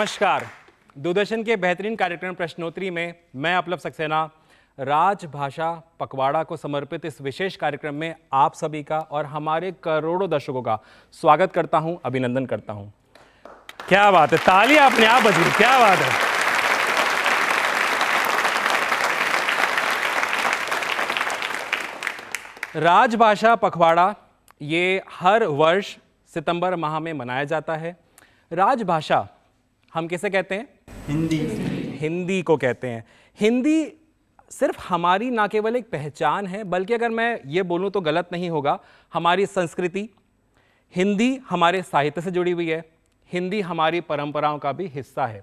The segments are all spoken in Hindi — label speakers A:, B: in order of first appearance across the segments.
A: नमस्कार दूरदर्शन के बेहतरीन कार्यक्रम प्रश्नोत्तरी में मैं अपलव सक्सेना राजभाषा पखवाड़ा को समर्पित इस विशेष कार्यक्रम में आप सभी का और हमारे करोड़ों दर्शकों का स्वागत करता हूं अभिनंदन करता हूं क्या बात है ताली अपने आप बजी क्या बात है राजभाषा पखवाड़ा ये हर वर्ष सितंबर माह में मनाया जाता है राजभाषा हम किसे कहते हैं हिंदी हिंदी को कहते हैं हिंदी सिर्फ हमारी ना केवल एक पहचान है बल्कि अगर मैं ये बोलूँ तो गलत नहीं होगा हमारी संस्कृति हिंदी हमारे साहित्य से जुड़ी हुई है हिंदी हमारी परंपराओं का भी हिस्सा है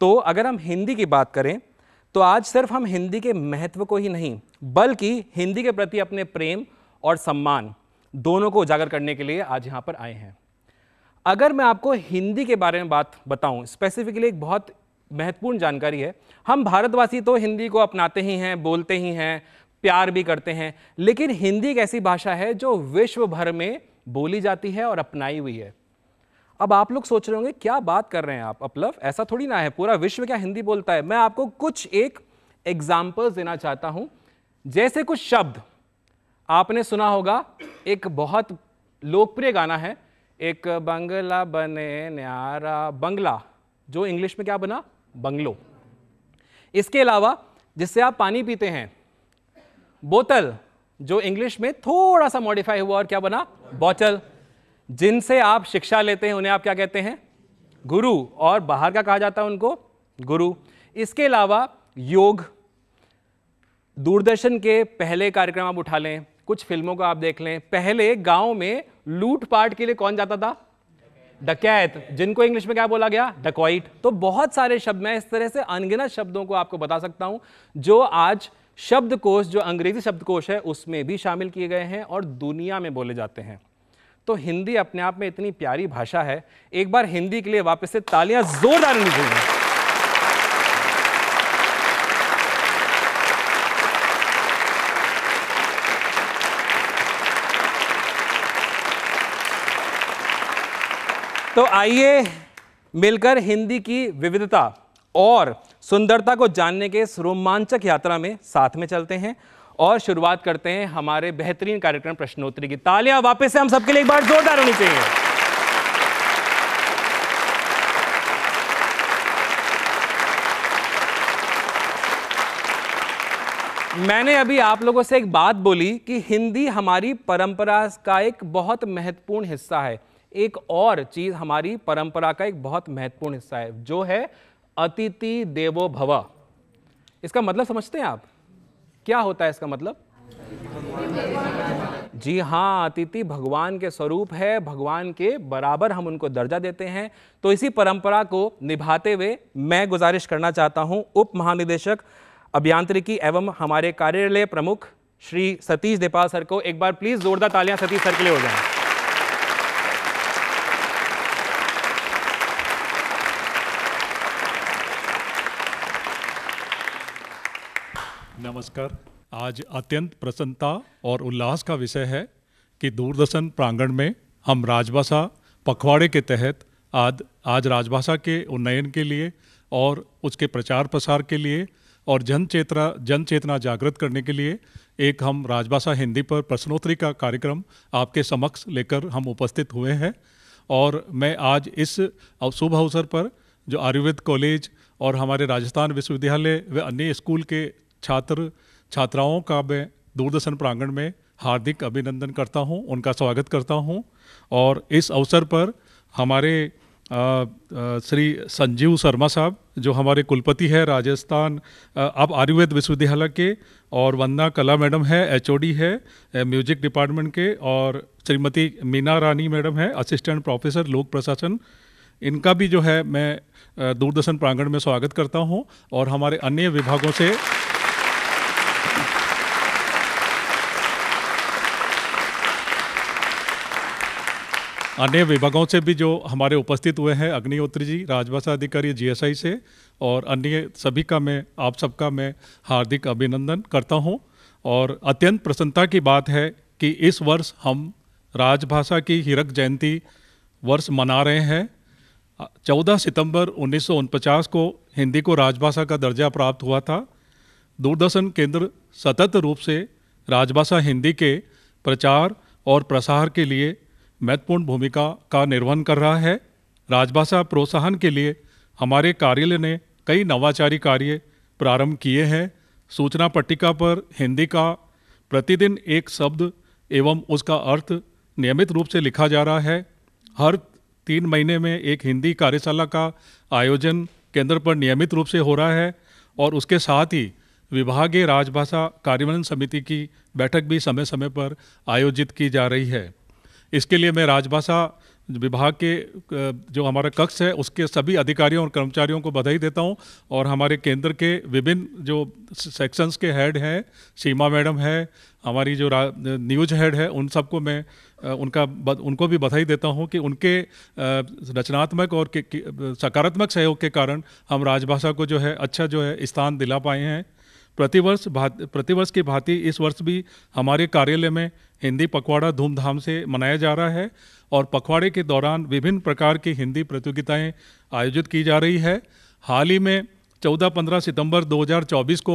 A: तो अगर हम हिंदी की बात करें तो आज सिर्फ हम हिंदी के महत्व को ही नहीं बल्कि हिंदी के प्रति अपने प्रेम और सम्मान दोनों को उजागर करने के लिए आज यहाँ पर आए हैं अगर मैं आपको हिंदी के बारे में बात बताऊं स्पेसिफिकली एक बहुत महत्वपूर्ण जानकारी है हम भारतवासी तो हिंदी को अपनाते ही हैं बोलते ही हैं प्यार भी करते हैं लेकिन हिंदी एक ऐसी भाषा है जो विश्व भर में बोली जाती है और अपनाई हुई है अब आप लोग सोच रहे होंगे क्या बात कर रहे हैं आप अपलव ऐसा थोड़ी ना है पूरा विश्व क्या हिंदी बोलता है मैं आपको कुछ एक एग्जाम्पल्स देना चाहता हूं जैसे कुछ शब्द आपने सुना होगा एक बहुत लोकप्रिय गाना है एक बंगला बने न्यारा बंगला जो इंग्लिश में क्या बना बंगलो इसके अलावा जिससे आप पानी पीते हैं बोतल जो इंग्लिश में थोड़ा सा मॉडिफाई हुआ और क्या बना बॉटल जिनसे आप शिक्षा लेते हैं उन्हें आप क्या कहते हैं गुरु और बाहर का कहा जाता है उनको गुरु इसके अलावा योग दूरदर्शन के पहले कार्यक्रम आप उठा लें कुछ फिल्मों को आप देख लें पहले गांव में लूटपाट के लिए कौन जाता था डकैत जिनको इंग्लिश में क्या बोला गया डकॉइट तो बहुत सारे शब्द मैं इस तरह से अनगिनत शब्दों को आपको बता सकता हूं जो आज शब्दकोश जो अंग्रेजी शब्दकोश है उसमें भी शामिल किए गए हैं और दुनिया में बोले जाते हैं तो हिंदी अपने आप में इतनी प्यारी भाषा है एक बार हिंदी के लिए वापस से तालियां जोरदार लीजिए तो आइए मिलकर हिंदी की विविधता और सुंदरता को जानने के इस रोमांचक यात्रा में साथ में चलते हैं और शुरुआत करते हैं हमारे बेहतरीन कार्यक्रम प्रश्नोत्तरी की तालियां वापस से हम सबके लिए एक बार जोरदार होनी चाहिए मैंने अभी आप लोगों से एक बात बोली कि हिंदी हमारी परंपरा का एक बहुत महत्वपूर्ण हिस्सा है एक और चीज़ हमारी परंपरा का एक बहुत महत्वपूर्ण हिस्सा है जो है अतिथि देवो भवा इसका मतलब समझते हैं आप क्या होता है इसका मतलब जी हाँ अतिथि भगवान के स्वरूप है भगवान के बराबर हम उनको दर्जा देते हैं तो इसी परंपरा को निभाते हुए मैं गुजारिश करना चाहता हूँ उप महानिदेशक अभियांत्रिकी एवं हमारे कार्यालय प्रमुख श्री सतीश देपाल सर को एक बार प्लीज़ जोरदार तालियां सतीश सर के लिए हो जाएं
B: नमस्कार आज अत्यंत प्रसन्नता और उल्लास का विषय है कि दूरदर्शन प्रांगण में हम राजभाषा पखवाड़े के तहत आज आज राजभाषा के उन्नयन के लिए और उसके प्रचार प्रसार के लिए और जन चेतना जन चेतना जागृत करने के लिए एक हम राजभाषा हिंदी पर प्रश्नोत्तरी का कार्यक्रम आपके समक्ष लेकर हम उपस्थित हुए हैं और मैं आज इस शुभ अवसर पर जो आयुर्वेद कॉलेज और हमारे राजस्थान विश्वविद्यालय व अन्य स्कूल के छात्र छात्राओं का मैं दूरदर्शन प्रांगण में हार्दिक अभिनंदन करता हूं, उनका स्वागत करता हूं और इस अवसर पर हमारे आ, आ, श्री संजीव शर्मा साहब जो हमारे कुलपति है राजस्थान अब आयुर्वेद विश्वविद्यालय के और वंदना कला मैडम है एचओडी है म्यूजिक डिपार्टमेंट के और श्रीमती मीना रानी मैडम है असिस्टेंट प्रोफेसर लोक प्रशासन इनका भी जो है मैं दूरदर्शन प्रांगण में स्वागत करता हूं और हमारे अन्य विभागों से अन्य विभागों से भी जो हमारे उपस्थित हुए हैं अग्निहोत्री जी राजभाषा अधिकारी जीएसआई से और अन्य सभी का मैं आप सबका मैं हार्दिक अभिनंदन करता हूं और अत्यंत प्रसन्नता की बात है कि इस वर्ष हम राजभाषा की हीरक जयंती वर्ष मना रहे हैं 14 सितंबर उन्नीस को हिंदी को राजभाषा का दर्जा प्राप्त हुआ था दूरदर्शन केंद्र सतत रूप से राजभाषा हिंदी के प्रचार और प्रसार के लिए महत्वपूर्ण भूमिका का निर्वहन कर रहा है राजभाषा प्रोत्साहन के लिए हमारे कार्यालय ने कई नवाचारी कार्य प्रारंभ किए हैं सूचना पट्टिका पर हिंदी का प्रतिदिन एक शब्द एवं उसका अर्थ नियमित रूप से लिखा जा रहा है हर तीन महीने में एक हिंदी कार्यशाला का आयोजन केंद्र पर नियमित रूप से हो रहा है और उसके साथ ही विभागीय राजभाषा कार्यान्वयन समिति की बैठक भी समय समय पर आयोजित की जा रही है इसके लिए मैं राजभाषा विभाग के जो हमारा कक्ष है उसके सभी अधिकारियों और कर्मचारियों को बधाई देता हूं और हमारे केंद्र के विभिन्न जो सेक्शंस के हेड हैं सीमा मैडम है हमारी जो न्यूज हेड है उन सबको मैं उनका उनको भी बधाई देता हूं कि उनके रचनात्मक और सकारात्मक सहयोग के कारण हम राजभाषा को जो है अच्छा जो है स्थान दिला पाए हैं प्रतिवर्ष प्रतिवर्ष की भांति इस वर्ष भी हमारे कार्यालय में हिंदी पखवाड़ा धूमधाम से मनाया जा रहा है और पखवाड़े के दौरान विभिन्न प्रकार की हिंदी प्रतियोगिताएं आयोजित की जा रही है हाल ही में 14-15 सितंबर 2024 को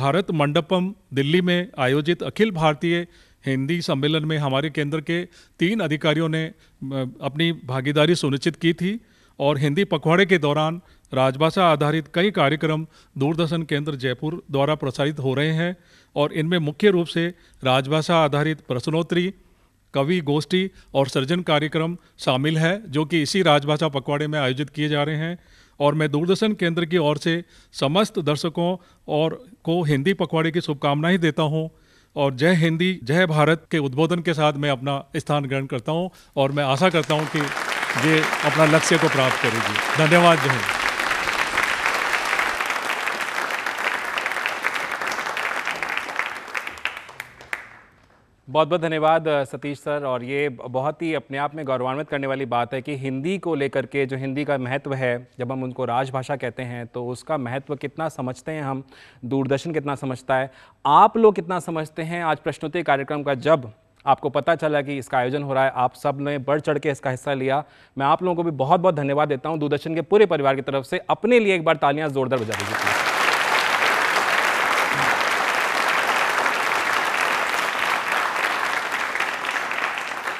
B: भारत मंडपम दिल्ली में आयोजित अखिल भारतीय हिंदी सम्मेलन में हमारे केंद्र के तीन अधिकारियों ने अपनी भागीदारी सुनिश्चित की थी और हिंदी पखवाड़े के दौरान राजभाषा आधारित कई कार्यक्रम दूरदर्शन केंद्र जयपुर द्वारा प्रसारित हो रहे हैं और इनमें मुख्य रूप से राजभाषा आधारित प्रश्नोत्तरी कवि गोष्ठी और सृजन कार्यक्रम शामिल है जो कि इसी राजभाषा पखवाड़े में आयोजित किए जा रहे हैं और मैं दूरदर्शन केंद्र की ओर से समस्त दर्शकों और को हिंदी पखवाड़े की शुभकामनाएं देता हूं और जय हिंदी जय भारत के उद्बोधन के साथ मैं अपना स्थान ग्रहण करता हूं और मैं आशा करता हूं कि ये अपना लक्ष्य को प्राप्त करेगी धन्यवाद जय हिंद
A: बहुत बहुत धन्यवाद सतीश सर और ये बहुत ही अपने आप में गौरवान्वित करने वाली बात है कि हिंदी को लेकर के जो हिंदी का महत्व है जब हम उनको राजभाषा कहते हैं तो उसका महत्व कितना समझते हैं हम दूरदर्शन कितना समझता है आप लोग कितना समझते हैं आज प्रश्नोत्तरी कार्यक्रम का जब आपको पता चला कि इसका आयोजन हो रहा है आप सब ने बढ़ चढ़ के इसका हिस्सा लिया मैं आप लोगों को भी बहुत बहुत धन्यवाद देता हूँ दूरदर्शन के पूरे परिवार की तरफ से अपने लिए एक बार तालियाँ जोरदार बजा दीजिए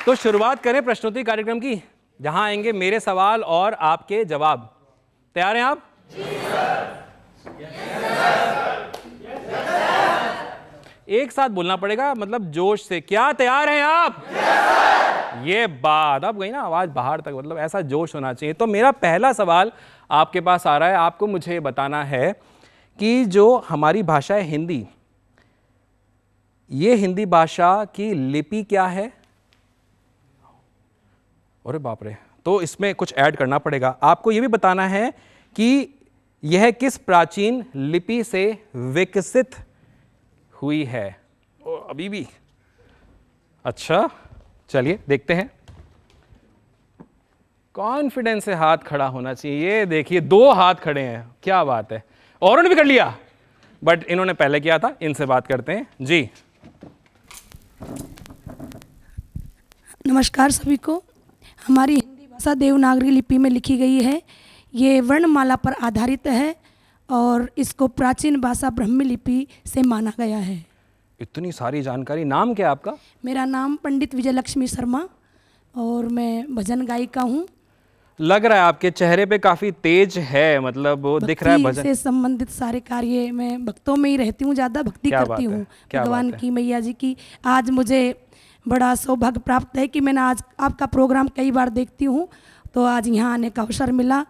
A: तो शुरुआत करें प्रश्नोत्तरी कार्यक्रम की जहां आएंगे मेरे सवाल और आपके जवाब तैयार हैं आप जी सर। एक साथ बोलना पड़ेगा मतलब जोश से क्या तैयार हैं आप ये बात अब गई ना आवाज बाहर तक मतलब ऐसा जोश होना चाहिए तो मेरा पहला सवाल आपके पास आ रहा है आपको मुझे बताना है कि जो हमारी भाषा है हिंदी ये हिंदी भाषा की लिपि क्या है अरे बाप रे तो इसमें कुछ ऐड करना पड़ेगा आपको ये भी बताना है कि यह किस प्राचीन लिपि से विकसित हुई है ओ, अभी भी अच्छा चलिए देखते हैं कॉन्फिडेंस से हाथ खड़ा होना चाहिए ये देखिए दो हाथ खड़े हैं क्या बात है और भी कर लिया बट इन्होंने पहले किया था इनसे बात करते हैं जी
C: नमस्कार सभी को हमारी हिंदी भाषा देवनागरी लिपि में लिखी गई है ये वर्णमाला पर आधारित है और इसको प्राचीन भाषा ब्रह्मी लिपि से माना गया है
A: इतनी सारी जानकारी नाम क्या आपका
C: मेरा नाम पंडित विजय लक्ष्मी शर्मा और मैं भजन गायिका हूँ
A: लग रहा है आपके चेहरे पे काफी तेज है मतलब वो दिख रहा है भजन से
C: संबंधित सारे कार्य मैं भक्तों में ही रहती हूँ ज्यादा भक्ति करती हूँ भगवान की मैया जी की आज मुझे बड़ा सौभाग्य प्राप्त है कि मैंने आज आपका प्रोग्राम कई बार देखती हूँ तो आज यहाँ आने का अवसर मिला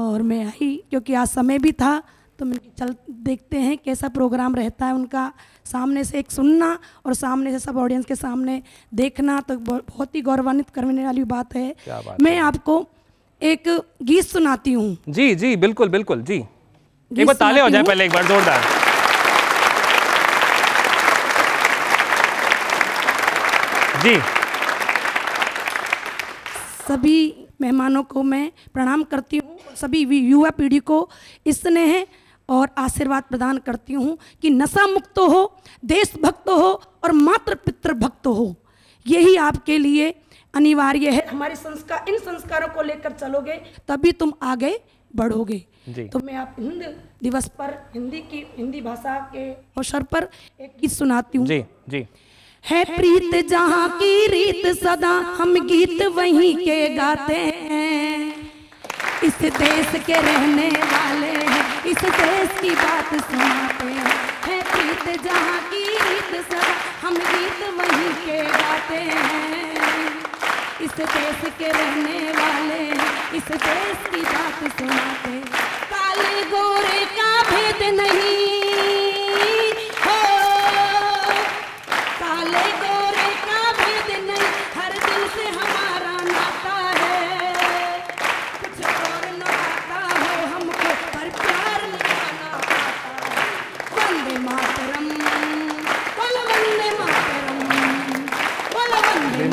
C: और मैं आई क्योंकि आज समय भी था तो मैं चल देखते हैं कैसा प्रोग्राम रहता है उनका सामने से एक सुनना और सामने से सब ऑडियंस के सामने देखना तो बहुत ही गौरवान्वित करने वाली बात है बात मैं है? आपको एक
A: गीत सुनाती हूँ जी जी बिल्कुल बिल्कुल जी एक बार ताले हो जाए पहले एक बार जोरदार
D: जी
C: सभी मेहमानों को मैं प्रणाम करती हूँ सभी युवा पीढ़ी को स्नेह और आशीर्वाद प्रदान करती हूँ कि नशा मुक्त हो देशभक्त हो और पितृ पितृभक्त हो यही आपके लिए अनिवार्य है हमारे संस्कार इन संस्कारों को लेकर चलोगे तभी तुम आगे बढ़ोगे तो मैं आप हिंद दिवस पर हिंदी की हिंदी भाषा के अवसर पर एक गीत सुनाती हूँ जी जी है प्रीत जहाँ की रीत सदा हम गीत वहीं के गाते हैं इस देश के रहने वाले हैं इस देश की बात सुनाते हैं है प्रीत जहाँ की रीत सदा हम गीत वहीं के गाते हैं इस देश के रहने वाले हैं इस देश
E: की बात सुनाते
C: काले गोरे का भेद नहीं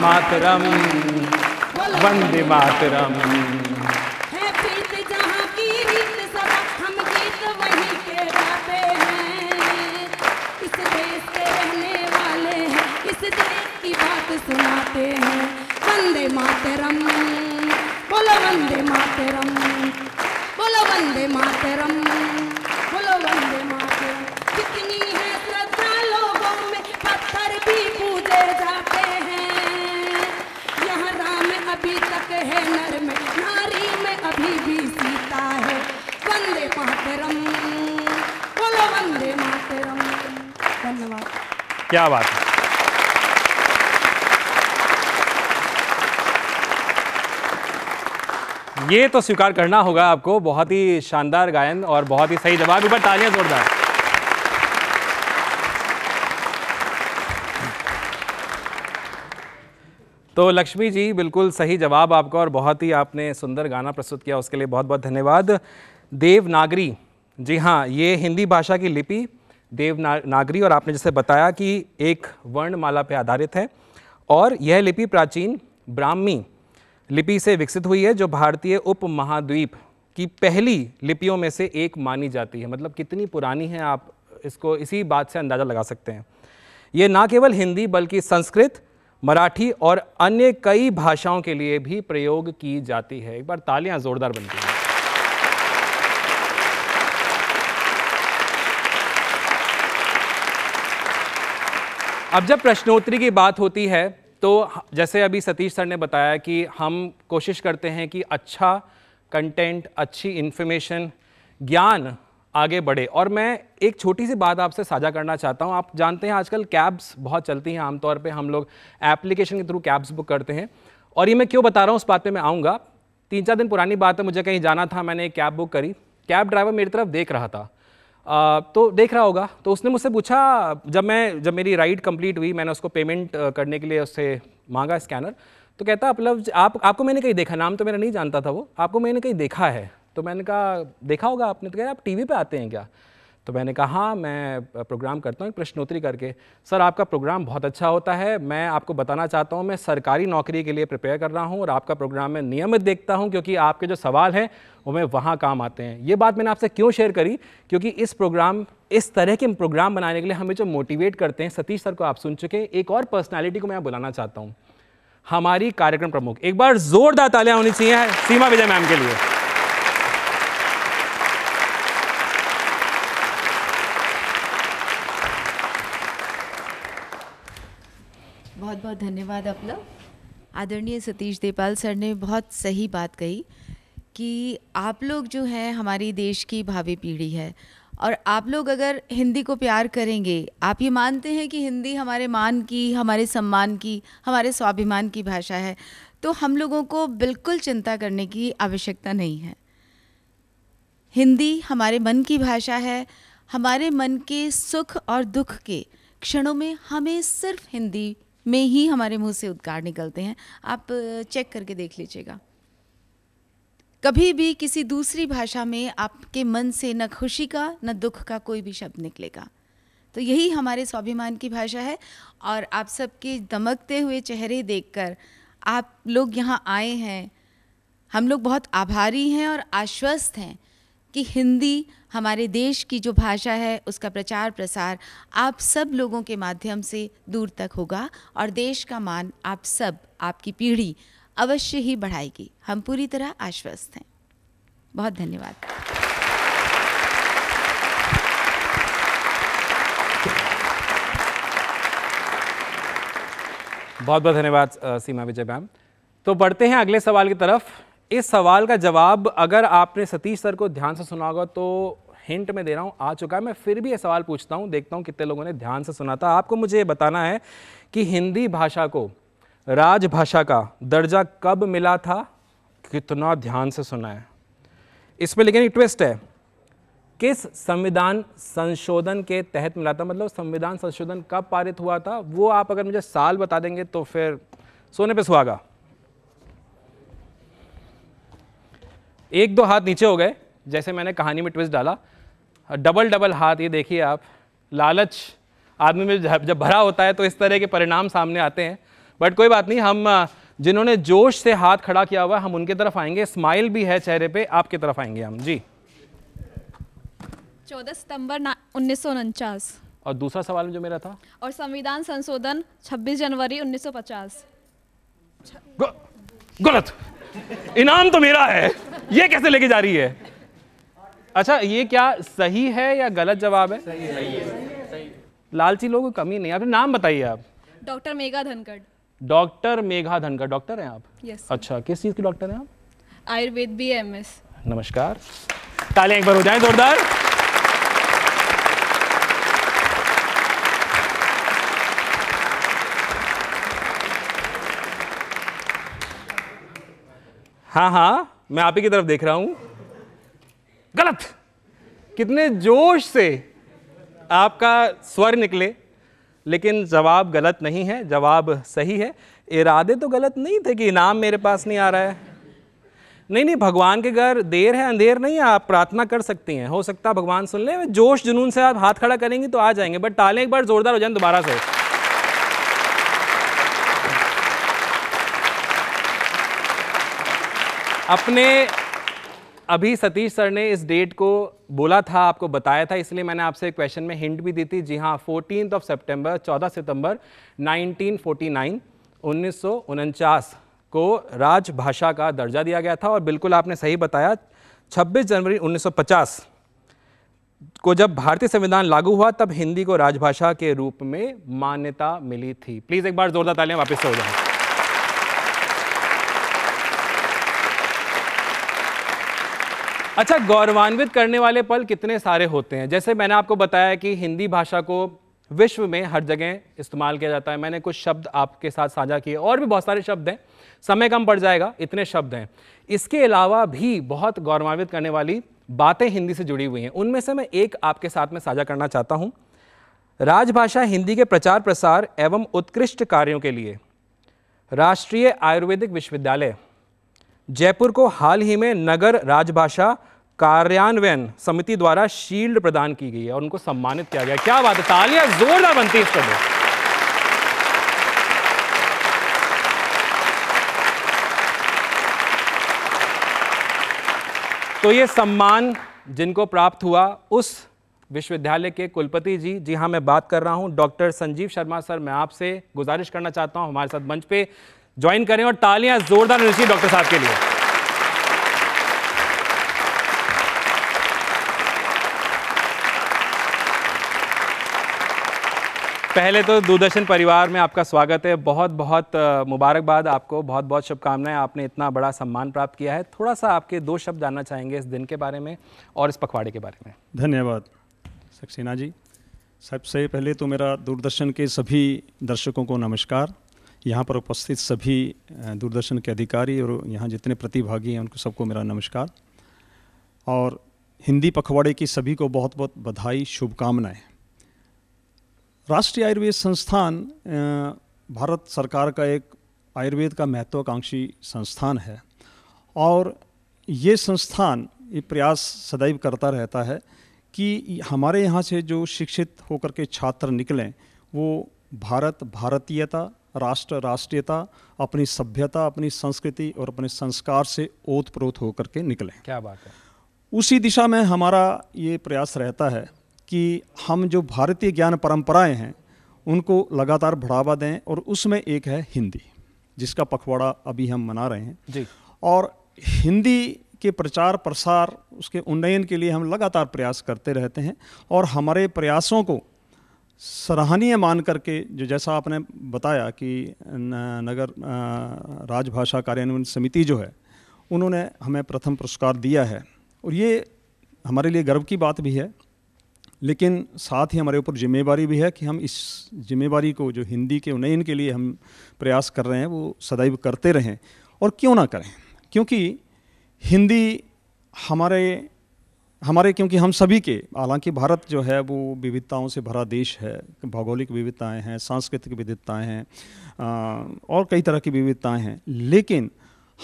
A: मातरम वंदे मातरम क्या बात है ये तो स्वीकार करना होगा आपको बहुत ही शानदार गायन और बहुत ही सही जवाब ऊपर तालियां जोरदार तो लक्ष्मी जी बिल्कुल सही जवाब आपका और बहुत ही आपने सुंदर गाना प्रस्तुत किया उसके लिए बहुत बहुत धन्यवाद देवनागरी जी हाँ ये हिंदी भाषा की लिपि देवनागरी और आपने जैसे बताया कि एक वर्णमाला पर आधारित है और यह लिपि प्राचीन ब्राह्मी लिपि से विकसित हुई है जो भारतीय उप महाद्वीप की पहली लिपियों में से एक मानी जाती है मतलब कितनी पुरानी है आप इसको इसी बात से अंदाज़ा लगा सकते हैं ये ना केवल हिंदी बल्कि संस्कृत मराठी और अन्य कई भाषाओं के लिए भी प्रयोग की जाती है एक बार तालियां ज़ोरदार बनती हैं अब जब प्रश्नोत्तरी की बात होती है तो जैसे अभी सतीश सर ने बताया कि हम कोशिश करते हैं कि अच्छा कंटेंट अच्छी इन्फॉर्मेशन ज्ञान आगे बढ़े और मैं एक छोटी सी बात आपसे साझा करना चाहता हूँ आप जानते हैं आजकल कैब्स बहुत चलती हैं आमतौर पे हम लोग एप्लीकेशन के थ्रू कैब्स बुक करते हैं और ये मैं क्यों बता रहा हूँ उस बात पे मैं आऊँगा तीन चार दिन पुरानी बात है मुझे कहीं जाना था मैंने एक कैब बुक करी कैब ड्राइवर मेरी तरफ देख रहा था तो देख रहा होगा तो उसने मुझसे पूछा जब मैं जब मेरी राइड कंप्लीट हुई मैंने उसको पेमेंट करने के लिए उससे मांगा स्कैनर तो कहता लव आप आपको मैंने कहीं देखा नाम तो मेरा नहीं जानता था वो आपको मैंने कहीं देखा है तो मैंने कहा देखा होगा आपने तो कह आप टी पे आते हैं क्या तो मैंने कहा हाँ मैं प्रोग्राम करता हूँ प्रश्नोत्तरी करके सर आपका प्रोग्राम बहुत अच्छा होता है मैं आपको बताना चाहता हूँ मैं सरकारी नौकरी के लिए प्रिपेयर कर रहा हूँ और आपका प्रोग्राम मैं नियमित देखता हूँ क्योंकि आपके जो सवाल हैं वो मैं वहाँ काम आते हैं ये बात मैंने आपसे क्यों शेयर करी क्योंकि इस प्रोग्राम इस तरह के प्रोग्राम बनाने के लिए हमें जो मोटिवेट करते हैं सतीश सर को आप सुन चुके हैं एक और पर्सनैलिटी को मैं बुलाना चाहता हूँ हमारी कार्यक्रम प्रमुख एक बार जोरदार तालियां होनी चाहिए सीमा विजय मैम के लिए
E: बहुत धन्यवाद आप लोग आदरणीय सतीश देपाल सर ने बहुत सही बात कही कि आप लोग जो हैं हमारी देश की भावी पीढ़ी है और आप लोग अगर हिंदी को प्यार करेंगे आप ये मानते हैं कि हिंदी हमारे मान की हमारे सम्मान की हमारे स्वाभिमान की भाषा है तो हम लोगों को बिल्कुल चिंता करने की आवश्यकता नहीं है हिंदी हमारे मन की भाषा है हमारे मन के सुख और दुख के क्षणों में हमें सिर्फ हिंदी में ही हमारे मुंह से उद्गार निकलते हैं आप चेक करके देख लीजिएगा कभी भी किसी दूसरी भाषा में आपके मन से न खुशी का न दुख का कोई भी शब्द निकलेगा तो यही हमारे स्वाभिमान की भाषा है और आप सबके दमकते हुए चेहरे देखकर आप लोग यहाँ आए हैं हम लोग बहुत आभारी हैं और आश्वस्त हैं कि हिंदी हमारे देश की जो भाषा है उसका प्रचार प्रसार आप सब लोगों के माध्यम से दूर तक होगा और देश का मान आप सब आपकी पीढ़ी अवश्य ही बढ़ाएगी हम पूरी तरह आश्वस्त हैं बहुत धन्यवाद
A: बहुत बहुत धन्यवाद सीमा विजय मैम तो बढ़ते हैं अगले सवाल की तरफ इस सवाल का जवाब अगर आपने सतीश सर को ध्यान से सुना होगा तो हिंट में दे रहा हूँ आ चुका है मैं फिर भी ये सवाल पूछता हूँ देखता हूँ कितने लोगों ने ध्यान से सुना था आपको मुझे ये बताना है कि हिंदी भाषा को राजभाषा का दर्जा कब मिला था कितना ध्यान से सुना है इसमें लेकिन एक ट्विस्ट है किस संविधान संशोधन के तहत मिला था मतलब संविधान संशोधन कब पारित हुआ था वो आप अगर मुझे साल बता देंगे तो फिर सोने पे सुहागा एक दो हाथ नीचे हो गए जैसे मैंने कहानी में ट्विस्ट डाला डबल डबल हाथ ये देखिए आप लालच आदमी में जब भरा होता है तो इस तरह के परिणाम सामने आते हैं बट कोई बात नहीं हम जिन्होंने जोश से हाथ खड़ा किया हुआ हम उनके तरफ आएंगे स्माइल भी है चेहरे पे आपके तरफ आएंगे हम जी
E: 14 सितंबर उन्नीस और
A: दूसरा सवाल जो मेरा था
E: और संविधान संशोधन 26 जनवरी 1950
A: ग, गलत इनाम तो मेरा है ये कैसे लेके जा रही है अच्छा ये क्या सही है या गलत जवाब है सही है, सही
E: है। सही।
A: लालची लोगों की कमी नहीं आपने नाम बताइए आप
E: doctor Megha Dhankhar
A: doctor Megha Dhankhar doctor हैं आप यस अच्छा किस चीज़ के डॉक्टर हैं
E: आप आयुर्वेद बी एम एस
A: नमस्कार तालियां एक बार हो जाए जोरदार हाँ हाँ मैं आप ही की तरफ देख रहा हूँ गलत कितने जोश से आपका स्वर निकले लेकिन जवाब गलत नहीं है जवाब सही है इरादे तो गलत नहीं थे कि इनाम मेरे पास नहीं आ रहा है नहीं नहीं भगवान के घर देर है अंधेर नहीं है आप प्रार्थना कर सकती हैं हो सकता है भगवान सुन ले जोश जुनून से आप हाथ खड़ा करेंगी तो आ जाएंगे बट ताले एक बार ज़ोरदार हो जाए दोबारा से अपने अभी सतीश सर ने इस डेट को बोला था आपको बताया था इसलिए मैंने आपसे क्वेश्चन में हिंट भी दी थी जी हाँ फोर्टीन ऑफ सितंबर 14 सितंबर 1949 1949 को राजभाषा का दर्जा दिया गया था और बिल्कुल आपने सही बताया 26 जनवरी 1950 को जब भारतीय संविधान लागू हुआ तब हिंदी को राजभाषा के रूप में मान्यता मिली थी प्लीज़ एक बार जोरदार तालियां वापस से हो जाए अच्छा गौरवान्वित करने वाले पल कितने सारे होते हैं जैसे मैंने आपको बताया कि हिंदी भाषा को विश्व में हर जगह इस्तेमाल किया जाता है मैंने कुछ शब्द आपके साथ साझा किए और भी बहुत सारे शब्द हैं समय कम पड़ जाएगा इतने शब्द हैं इसके अलावा भी बहुत गौरवान्वित करने वाली बातें हिंदी से जुड़ी हुई हैं उनमें से मैं एक आपके साथ में साझा करना चाहता हूँ राजभाषा हिंदी के प्रचार प्रसार एवं उत्कृष्ट कार्यों के लिए राष्ट्रीय आयुर्वेदिक विश्वविद्यालय जयपुर को हाल ही में नगर राजभाषा कार्यान्वयन समिति द्वारा शील्ड प्रदान की गई है और उनको सम्मानित किया गया क्या बात है तालियां जोरदार बनती है इस पर तो ये सम्मान जिनको प्राप्त हुआ उस विश्वविद्यालय के कुलपति जी जी हाँ मैं बात कर रहा हूँ डॉक्टर संजीव शर्मा सर मैं आपसे गुजारिश करना चाहता हूँ हमारे साथ मंच पे ज्वाइन करें और तालियां जोरदार ऋषि डॉक्टर साहब के लिए पहले तो दूरदर्शन परिवार में आपका स्वागत है बहुत बहुत मुबारकबाद आपको बहुत बहुत शुभकामनाएं आपने इतना बड़ा सम्मान प्राप्त किया है थोड़ा सा आपके दो शब्द जानना चाहेंगे इस दिन के बारे में और इस पखवाड़े के बारे में
D: धन्यवाद सक्सेना जी सबसे पहले तो मेरा दूरदर्शन के सभी दर्शकों को नमस्कार यहाँ पर उपस्थित सभी दूरदर्शन के अधिकारी और यहाँ जितने प्रतिभागी हैं उनको सबको मेरा नमस्कार और हिंदी पखवाड़े की सभी को बहुत बहुत बधाई शुभकामनाएं राष्ट्रीय आयुर्वेद संस्थान भारत सरकार का एक आयुर्वेद का महत्वाकांक्षी संस्थान है और ये संस्थान ये प्रयास सदैव करता रहता है कि हमारे यहाँ से जो शिक्षित होकर के छात्र निकलें वो भारत भारतीयता राष्ट्र राष्ट्रीयता अपनी सभ्यता अपनी संस्कृति और अपने संस्कार से ओत प्रोत होकर के निकलें क्या बात है उसी दिशा में हमारा ये प्रयास रहता है कि हम जो भारतीय ज्ञान परंपराएं हैं उनको लगातार बढ़ावा दें और उसमें एक है हिंदी जिसका पखवाड़ा अभी हम मना रहे हैं जी और हिंदी के प्रचार प्रसार उसके उन्नयन के लिए हम लगातार प्रयास करते रहते हैं और हमारे प्रयासों को सराहनीय मान करके जो जैसा आपने बताया कि नगर राजभाषा कार्यान्वयन समिति जो है उन्होंने हमें प्रथम पुरस्कार दिया है और ये हमारे लिए गर्व की बात भी है लेकिन साथ ही हमारे ऊपर जिम्मेवारी भी है कि हम इस जिम्मेवारी को जो हिंदी के उन्नयन के लिए हम प्रयास कर रहे हैं वो सदैव करते रहें और क्यों ना करें क्योंकि हिंदी हमारे हमारे क्योंकि हम सभी के हालांकि भारत जो है वो विविधताओं से भरा देश है भौगोलिक विविधताएं हैं सांस्कृतिक विविधताएं हैं और कई तरह की विविधताएं हैं लेकिन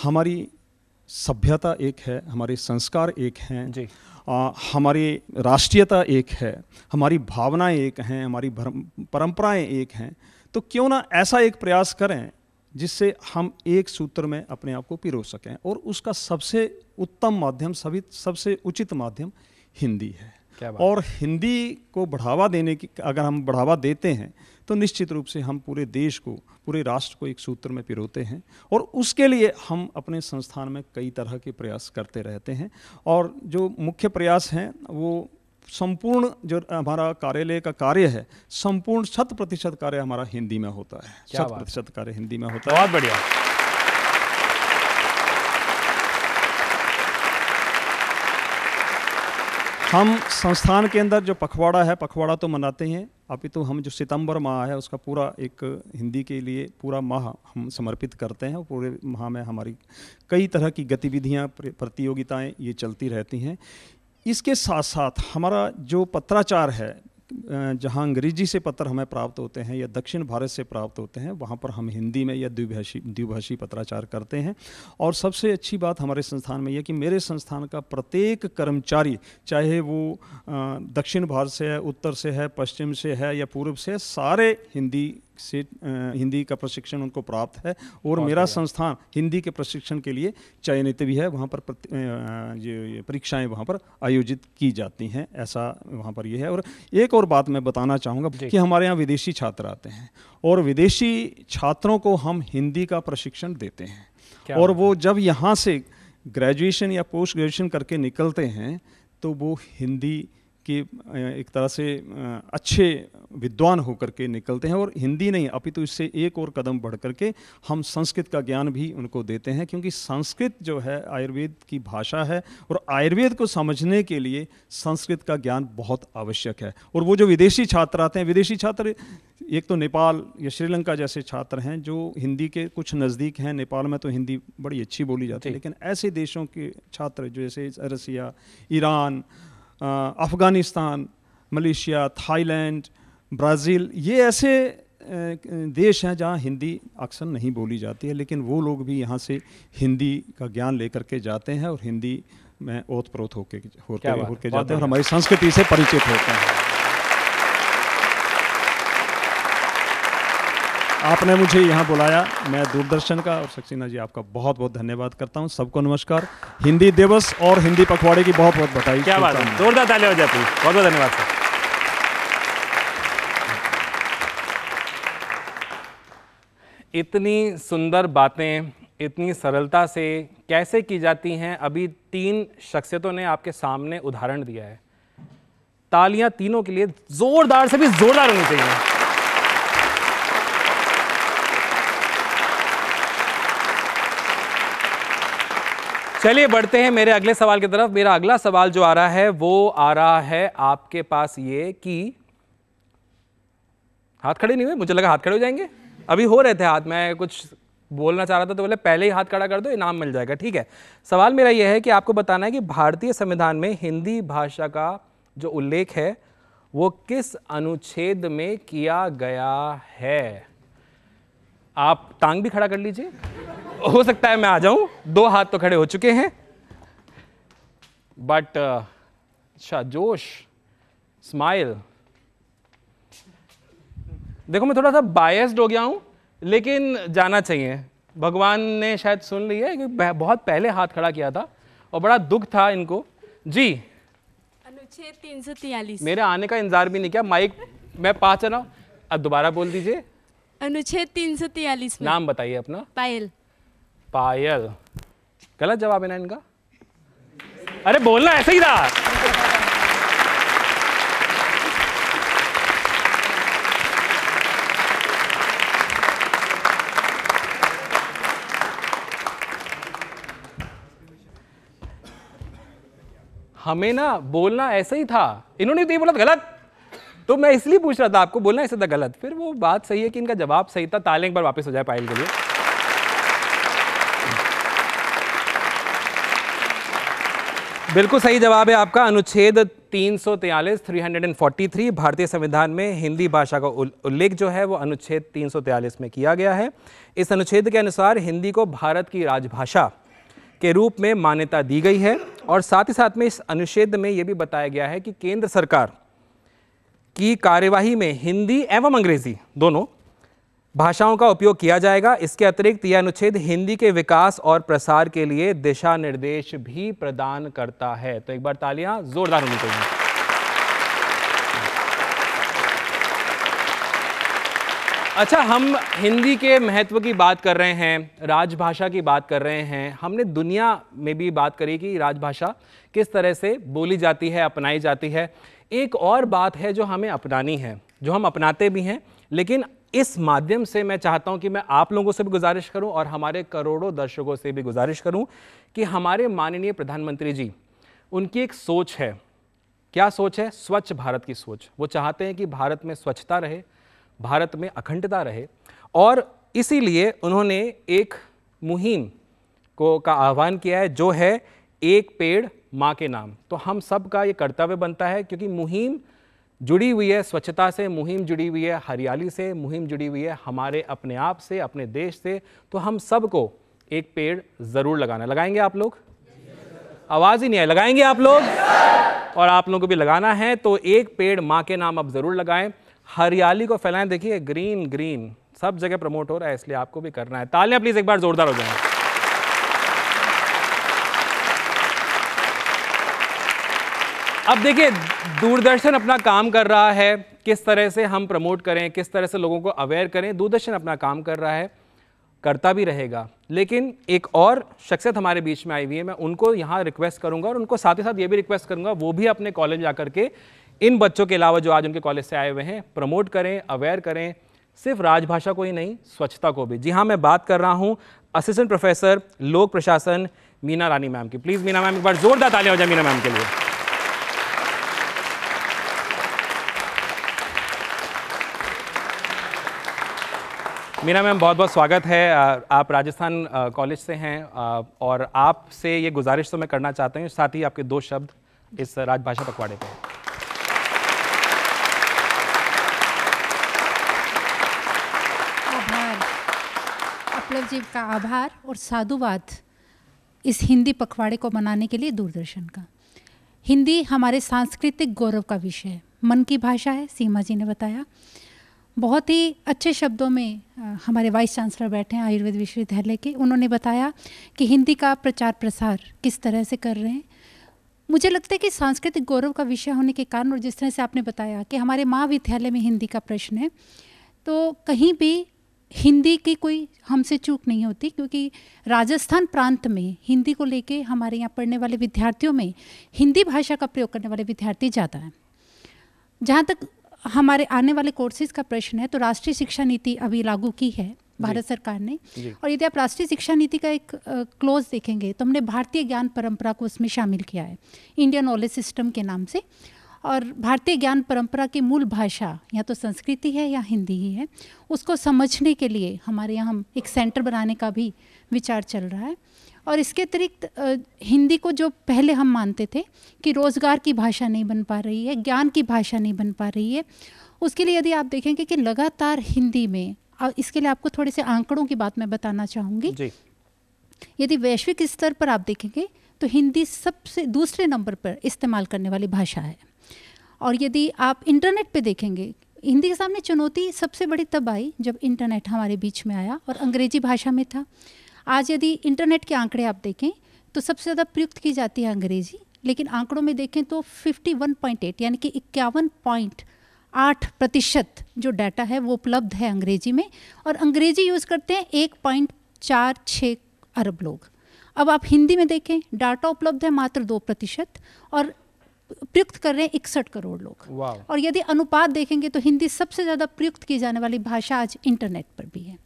D: हमारी सभ्यता एक है हमारे संस्कार एक हैं जी आ, हमारी राष्ट्रीयता एक है हमारी भावनाएं एक हैं हमारी परंपराएं एक हैं तो क्यों ना ऐसा एक प्रयास करें जिससे हम एक सूत्र में अपने आप को पिरो सकें और उसका सबसे उत्तम माध्यम सभी सबसे उचित माध्यम हिंदी है और हिंदी को बढ़ावा देने की अगर हम बढ़ावा देते हैं तो निश्चित रूप से हम पूरे देश को पूरे राष्ट्र को एक सूत्र में पिरोते हैं और उसके लिए हम अपने संस्थान में कई तरह के प्रयास करते रहते हैं और जो मुख्य प्रयास हैं वो संपूर्ण जो हमारा कार्यालय का कार्य है संपूर्ण शत प्रतिशत कार्य हमारा हिंदी में होता है शत प्रतिशत कार्य हिंदी में होता है बहुत बढ़िया हम संस्थान के अंदर जो पखवाड़ा है पखवाड़ा तो मनाते हैं अभी तो हम जो सितंबर माह है उसका पूरा एक हिंदी के लिए पूरा माह हम समर्पित करते हैं पूरे माह में हमारी कई तरह की गतिविधियां प्रतियोगिताएं ये चलती रहती हैं इसके साथ साथ हमारा जो पत्राचार है जहाँ अंग्रेजी से पत्र हमें प्राप्त होते हैं या दक्षिण भारत से प्राप्त होते हैं वहाँ पर हम हिंदी में या द्विभाषी द्विभाषी पत्राचार करते हैं और सबसे अच्छी बात हमारे संस्थान में यह कि मेरे संस्थान का प्रत्येक कर्मचारी चाहे वो दक्षिण भारत से है उत्तर से है पश्चिम से है या पूर्व से सारे हिंदी सीट हिंदी का प्रशिक्षण उनको प्राप्त है और मेरा संस्थान हिंदी के प्रशिक्षण के लिए चयनित भी है वहाँ पर परीक्षाएं वहाँ पर आयोजित की जाती हैं ऐसा वहाँ पर यह है और एक और बात मैं बताना चाहूँगा कि हमारे यहाँ विदेशी छात्र आते हैं और विदेशी छात्रों को हम हिंदी का प्रशिक्षण देते हैं और वो जब यहाँ से ग्रेजुएशन या पोस्ट ग्रेजुएशन करके निकलते हैं तो वो हिंदी कि एक तरह से अच्छे विद्वान होकर के निकलते हैं और हिंदी नहीं अपितु तो इससे एक और कदम बढ़ करके हम संस्कृत का ज्ञान भी उनको देते हैं क्योंकि संस्कृत जो है आयुर्वेद की भाषा है और आयुर्वेद को समझने के लिए संस्कृत का ज्ञान बहुत आवश्यक है और वो जो विदेशी छात्र आते हैं विदेशी छात्र एक तो नेपाल या श्रीलंका जैसे छात्र हैं जो हिंदी के कुछ नज़दीक हैं नेपाल में तो हिंदी बड़ी अच्छी बोली जाती है लेकिन ऐसे देशों के छात्र जैसे Russia Iran Afghanistan Malaysia Thailand Brazil ये ऐसे देश हैं जहाँ हिंदी अक्सर नहीं बोली जाती है लेकिन वो लोग भी यहाँ से हिंदी का ज्ञान लेकर के जाते हैं और हिंदी में ओत प्रोत होकर होके जाते हैं और हमारी संस्कृति से परिचित होते हैं आपने मुझे यहाँ बुलाया मैं दूरदर्शन का और सक्सेना जी आपका बहुत बहुत धन्यवाद करता हूँ सबको नमस्कार हिंदी दिवस और हिंदी पखवाड़े की बहुत बहुत बताई क्या बात है
A: जोरदार ताली हो जाती बहुत बहुत धन्यवाद सर इतनी सुंदर बातें इतनी सरलता से कैसे की जाती हैं अभी तीन शख्सियतों ने आपके सामने उदाहरण दिया है तालियां तीनों के लिए जोरदार से भी जोरदार होनी चाहिए चलिए बढ़ते हैं मेरे अगले सवाल की तरफ मेरा अगला सवाल जो आ रहा है वो आ रहा है आपके पास ये कि हाथ खड़े नहीं हुए मुझे लगा हाथ खड़े हो जाएंगे अभी हो रहे थे हाथ मैं कुछ बोलना चाह रहा था तो बोले पहले ही हाथ खड़ा कर दो इनाम मिल जाएगा ठीक है सवाल मेरा यह है कि आपको बताना है कि भारतीय संविधान में हिंदी भाषा का जो उल्लेख है वो किस अनुच्छेद में किया गया है आप टांग भी खड़ा कर लीजिए हो सकता है मैं आ जाऊं दो हाथ तो खड़े हो चुके हैं बट uh, अच्छा जोश स्माइल देखो मैं थोड़ा सा बायस्ड हो गया हूं लेकिन जाना चाहिए भगवान ने शायद सुन लिया है कि बहुत पहले हाथ खड़ा किया था और बड़ा दुख था इनको जी
C: अनुच्छेद तीन सौ तियालीस मेरे
A: आने का इंतजार भी नहीं किया माइक मैं पाँच रहा अब दोबारा बोल दीजिए अनुच्छेद तीन सौ तियालीस नाम बताइए अपना पायल पायल गलत जवाब है ना इनका अरे बोलना ऐसे ही था हमें ना बोलना ऐसे ही था इन्होंने तो ये बोला गलत तो मैं इसलिए पूछ रहा था आपको बोलना ऐसे था गलत फिर वो बात सही है कि इनका जवाब सही था ताले एक बार वापस हो जाए पायल के लिए बिल्कुल सही जवाब है आपका अनुच्छेद 343 343 भारतीय संविधान में हिंदी भाषा का उल्लेख जो है वो अनुच्छेद 343 में किया गया है इस अनुच्छेद के अनुसार हिंदी को भारत की राजभाषा के रूप में मान्यता दी गई है और साथ ही साथ में इस अनुच्छेद में ये भी बताया गया है कि केंद्र सरकार की कार्यवाही में हिंदी एवं अंग्रेजी दोनों भाषाओं का उपयोग किया जाएगा इसके अतिरिक्त यह अनुच्छेद हिंदी के विकास और प्रसार के लिए दिशा निर्देश भी प्रदान करता है तो एक बार तालियां जोरदार होनी चाहिए अच्छा हम हिंदी के महत्व की बात कर रहे हैं राजभाषा की बात कर रहे हैं हमने दुनिया में भी बात करी कि राजभाषा किस तरह से बोली जाती है अपनाई जाती है एक और बात है जो हमें अपनानी है जो हम अपनाते भी हैं लेकिन इस माध्यम से मैं चाहता हूं कि मैं आप लोगों से भी गुजारिश करूं और हमारे करोड़ों दर्शकों से भी गुजारिश करूं कि हमारे माननीय प्रधानमंत्री जी उनकी एक सोच है क्या सोच है स्वच्छ भारत की सोच वो चाहते हैं कि भारत में स्वच्छता रहे भारत में अखंडता रहे और इसीलिए उन्होंने एक मुहिम को का आह्वान किया है जो है एक पेड़ माँ के नाम तो हम सब का ये कर्तव्य बनता है क्योंकि मुहिम जुड़ी हुई है स्वच्छता से मुहिम जुड़ी हुई है हरियाली से मुहिम जुड़ी हुई है हमारे अपने आप से अपने देश से तो हम सबको एक पेड़ ज़रूर लगाना लगाएंगे आप लोग आवाज़ ही नहीं आई लगाएंगे आप लोग और आप लोगों को भी लगाना है तो एक पेड़ माँ के नाम आप ज़रूर लगाएं हरियाली को फैलाएं देखिए ग्रीन ग्रीन सब जगह प्रमोट हो रहा है इसलिए आपको भी करना है तालियां प्लीज़ एक बार ज़ोरदार हो जाएंगे अब देखिए दूरदर्शन अपना काम कर रहा है किस तरह से हम प्रमोट करें किस तरह से लोगों को अवेयर करें दूरदर्शन अपना काम कर रहा है करता भी रहेगा लेकिन एक और शख्सियत हमारे बीच में आई हुई है मैं उनको यहाँ रिक्वेस्ट करूँगा और उनको साथ ही साथ ये भी रिक्वेस्ट करूँगा वो भी अपने कॉलेज जा के इन बच्चों के अलावा जो आज उनके कॉलेज से आए हुए हैं प्रमोट करें अवेयर करें सिर्फ राजभाषा को ही नहीं स्वच्छता को भी जी हाँ मैं बात कर रहा हूँ असिस्टेंट प्रोफेसर लोक प्रशासन मीना रानी मैम की प्लीज़ मीना मैम एक बार जोरदार तालियां हो जाए मीना मैम के लिए मीना मैम बहुत बहुत स्वागत है आप राजस्थान कॉलेज से हैं और आपसे ये गुजारिश तो मैं करना चाहता हूँ साथ ही आपके दो शब्द इस राजभाषा पखवाड़े पे
F: आभार अपलव जी का आभार और साधुवाद इस हिंदी पखवाड़े को मनाने के लिए दूरदर्शन का हिंदी हमारे सांस्कृतिक गौरव का विषय है मन की भाषा है सीमा जी ने बताया बहुत ही अच्छे शब्दों में हमारे वाइस चांसलर बैठे हैं आयुर्वेद विश्वविद्यालय के उन्होंने बताया कि हिंदी का प्रचार प्रसार किस तरह से कर रहे हैं मुझे लगता है कि सांस्कृतिक गौरव का विषय होने के कारण और जिस तरह से आपने बताया कि हमारे महाविद्यालय में हिंदी का प्रश्न है तो कहीं भी हिंदी की कोई हमसे चूक नहीं होती क्योंकि राजस्थान प्रांत में हिंदी को लेके हमारे यहाँ पढ़ने वाले विद्यार्थियों में हिंदी भाषा का प्रयोग करने वाले विद्यार्थी ज़्यादा हैं जहाँ तक हमारे आने वाले कोर्सेज का प्रश्न है तो राष्ट्रीय शिक्षा नीति अभी लागू की है भारत सरकार ने और यदि आप राष्ट्रीय शिक्षा नीति का एक क्लोज देखेंगे तो हमने भारतीय ज्ञान परंपरा को उसमें शामिल किया है इंडियन नॉलेज सिस्टम के नाम से और भारतीय ज्ञान परंपरा की मूल भाषा या तो संस्कृति है या हिंदी ही है उसको समझने के लिए हमारे यहाँ हम एक सेंटर बनाने का भी विचार चल रहा है और इसके अतिरिक्त हिंदी को जो पहले हम मानते थे कि रोज़गार की भाषा नहीं बन पा रही है ज्ञान की भाषा नहीं बन पा रही है उसके लिए यदि आप देखेंगे कि लगातार हिंदी में इसके लिए आपको थोड़े से आंकड़ों की बात मैं बताना चाहूँगी यदि वैश्विक स्तर पर आप देखेंगे तो हिंदी सबसे दूसरे नंबर पर इस्तेमाल करने वाली भाषा है और यदि आप इंटरनेट पर देखेंगे हिंदी के सामने चुनौती सबसे बड़ी तब आई जब इंटरनेट हमारे बीच में आया और अंग्रेजी भाषा में था आज यदि इंटरनेट के आंकड़े आप देखें तो सबसे ज़्यादा प्रयुक्त की जाती है अंग्रेजी लेकिन आंकड़ों में देखें तो 51.8 यानी कि इक्यावन पॉइंट आठ प्रतिशत जो डाटा है वो उपलब्ध है अंग्रेजी में और अंग्रेजी यूज़ करते हैं एक पॉइंट चार छः अरब लोग अब आप हिंदी में देखें डाटा उपलब्ध है मात्र दो प्रतिशत और प्रयुक्त कर रहे हैं इकसठ करोड़
G: लोग
F: और यदि अनुपात देखेंगे तो हिंदी सबसे ज़्यादा प्रयुक्त की जाने वाली भाषा आज इंटरनेट पर भी है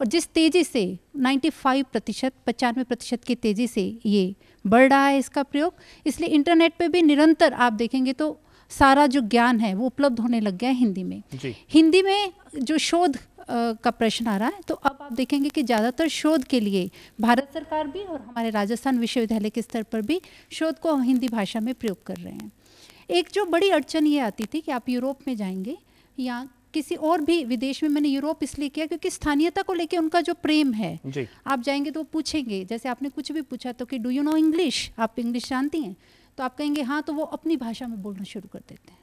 F: और जिस तेज़ी से 95 प्रतिशत पचानवे प्रतिशत की तेज़ी से ये बढ़ रहा है इसका प्रयोग इसलिए इंटरनेट पर भी निरंतर आप देखेंगे तो सारा जो ज्ञान है वो उपलब्ध होने लग गया है हिंदी में हिंदी में जो शोध का प्रश्न आ रहा है तो अब आप देखेंगे कि ज़्यादातर शोध के लिए भारत सरकार भी और हमारे राजस्थान विश्वविद्यालय के स्तर पर भी शोध को हिंदी भाषा में प्रयोग कर रहे हैं एक जो बड़ी अड़चन ये आती थी कि आप यूरोप में जाएंगे या किसी और भी विदेश में मैंने यूरोप इसलिए किया क्योंकि स्थानीयता को लेकर उनका जो प्रेम है जी. आप जाएंगे तो वो पूछेंगे जैसे आपने कुछ भी पूछा तो कि डू यू नो इंग्लिश आप इंग्लिश जानती हैं तो आप कहेंगे हाँ तो वो अपनी भाषा में बोलना शुरू कर देते हैं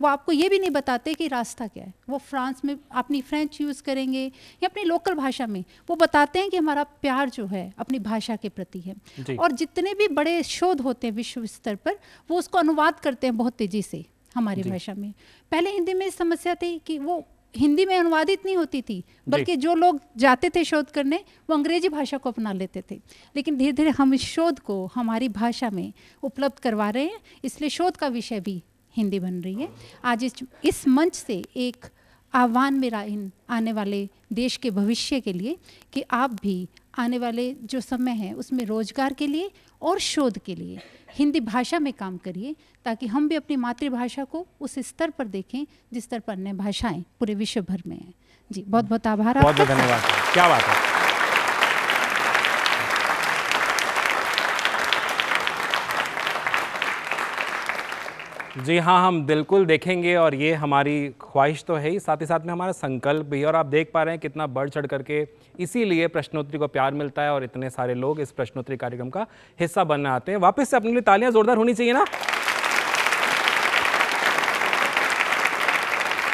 F: वो आपको ये भी नहीं बताते कि रास्ता क्या है वो फ्रांस में अपनी फ्रेंच यूज़ करेंगे या अपनी लोकल भाषा में वो बताते हैं कि हमारा प्यार जो है अपनी भाषा के प्रति है और जितने भी बड़े शोध होते हैं विश्व स्तर पर वो उसको अनुवाद करते हैं बहुत तेज़ी से हमारी भाषा में पहले हिंदी में समस्या थी कि वो हिंदी में अनुवादित नहीं होती थी बल्कि जो लोग जाते थे शोध करने वो अंग्रेजी भाषा को अपना लेते थे लेकिन धीरे धीरे हम इस शोध को हमारी भाषा में उपलब्ध करवा रहे हैं इसलिए शोध का विषय भी हिंदी बन रही है आज इस इस मंच से एक आह्वान मेरा इन आने वाले देश के भविष्य के लिए कि आप भी आने वाले जो समय है उसमें रोजगार के लिए और शोध के लिए हिंदी भाषा में काम करिए ताकि हम भी अपनी मातृभाषा को उस स्तर पर देखें जिस स्तर पर अन्य भाषाएं पूरे विश्व भर में हैं जी बहुत बहुत आभार बहुत बहुत धन्यवाद
B: क्या बात है
A: जी हाँ हम बिल्कुल देखेंगे और ये हमारी ख्वाहिश तो है ही साथ ही साथ में हमारा संकल्प भी और आप देख पा रहे हैं कितना बढ़ चढ़ करके इसीलिए प्रश्नोत्तरी को प्यार मिलता है और इतने सारे लोग इस प्रश्नोत्तरी कार्यक्रम का हिस्सा बनना आते हैं वापस से अपने लिए तालियां जोरदार होनी चाहिए ना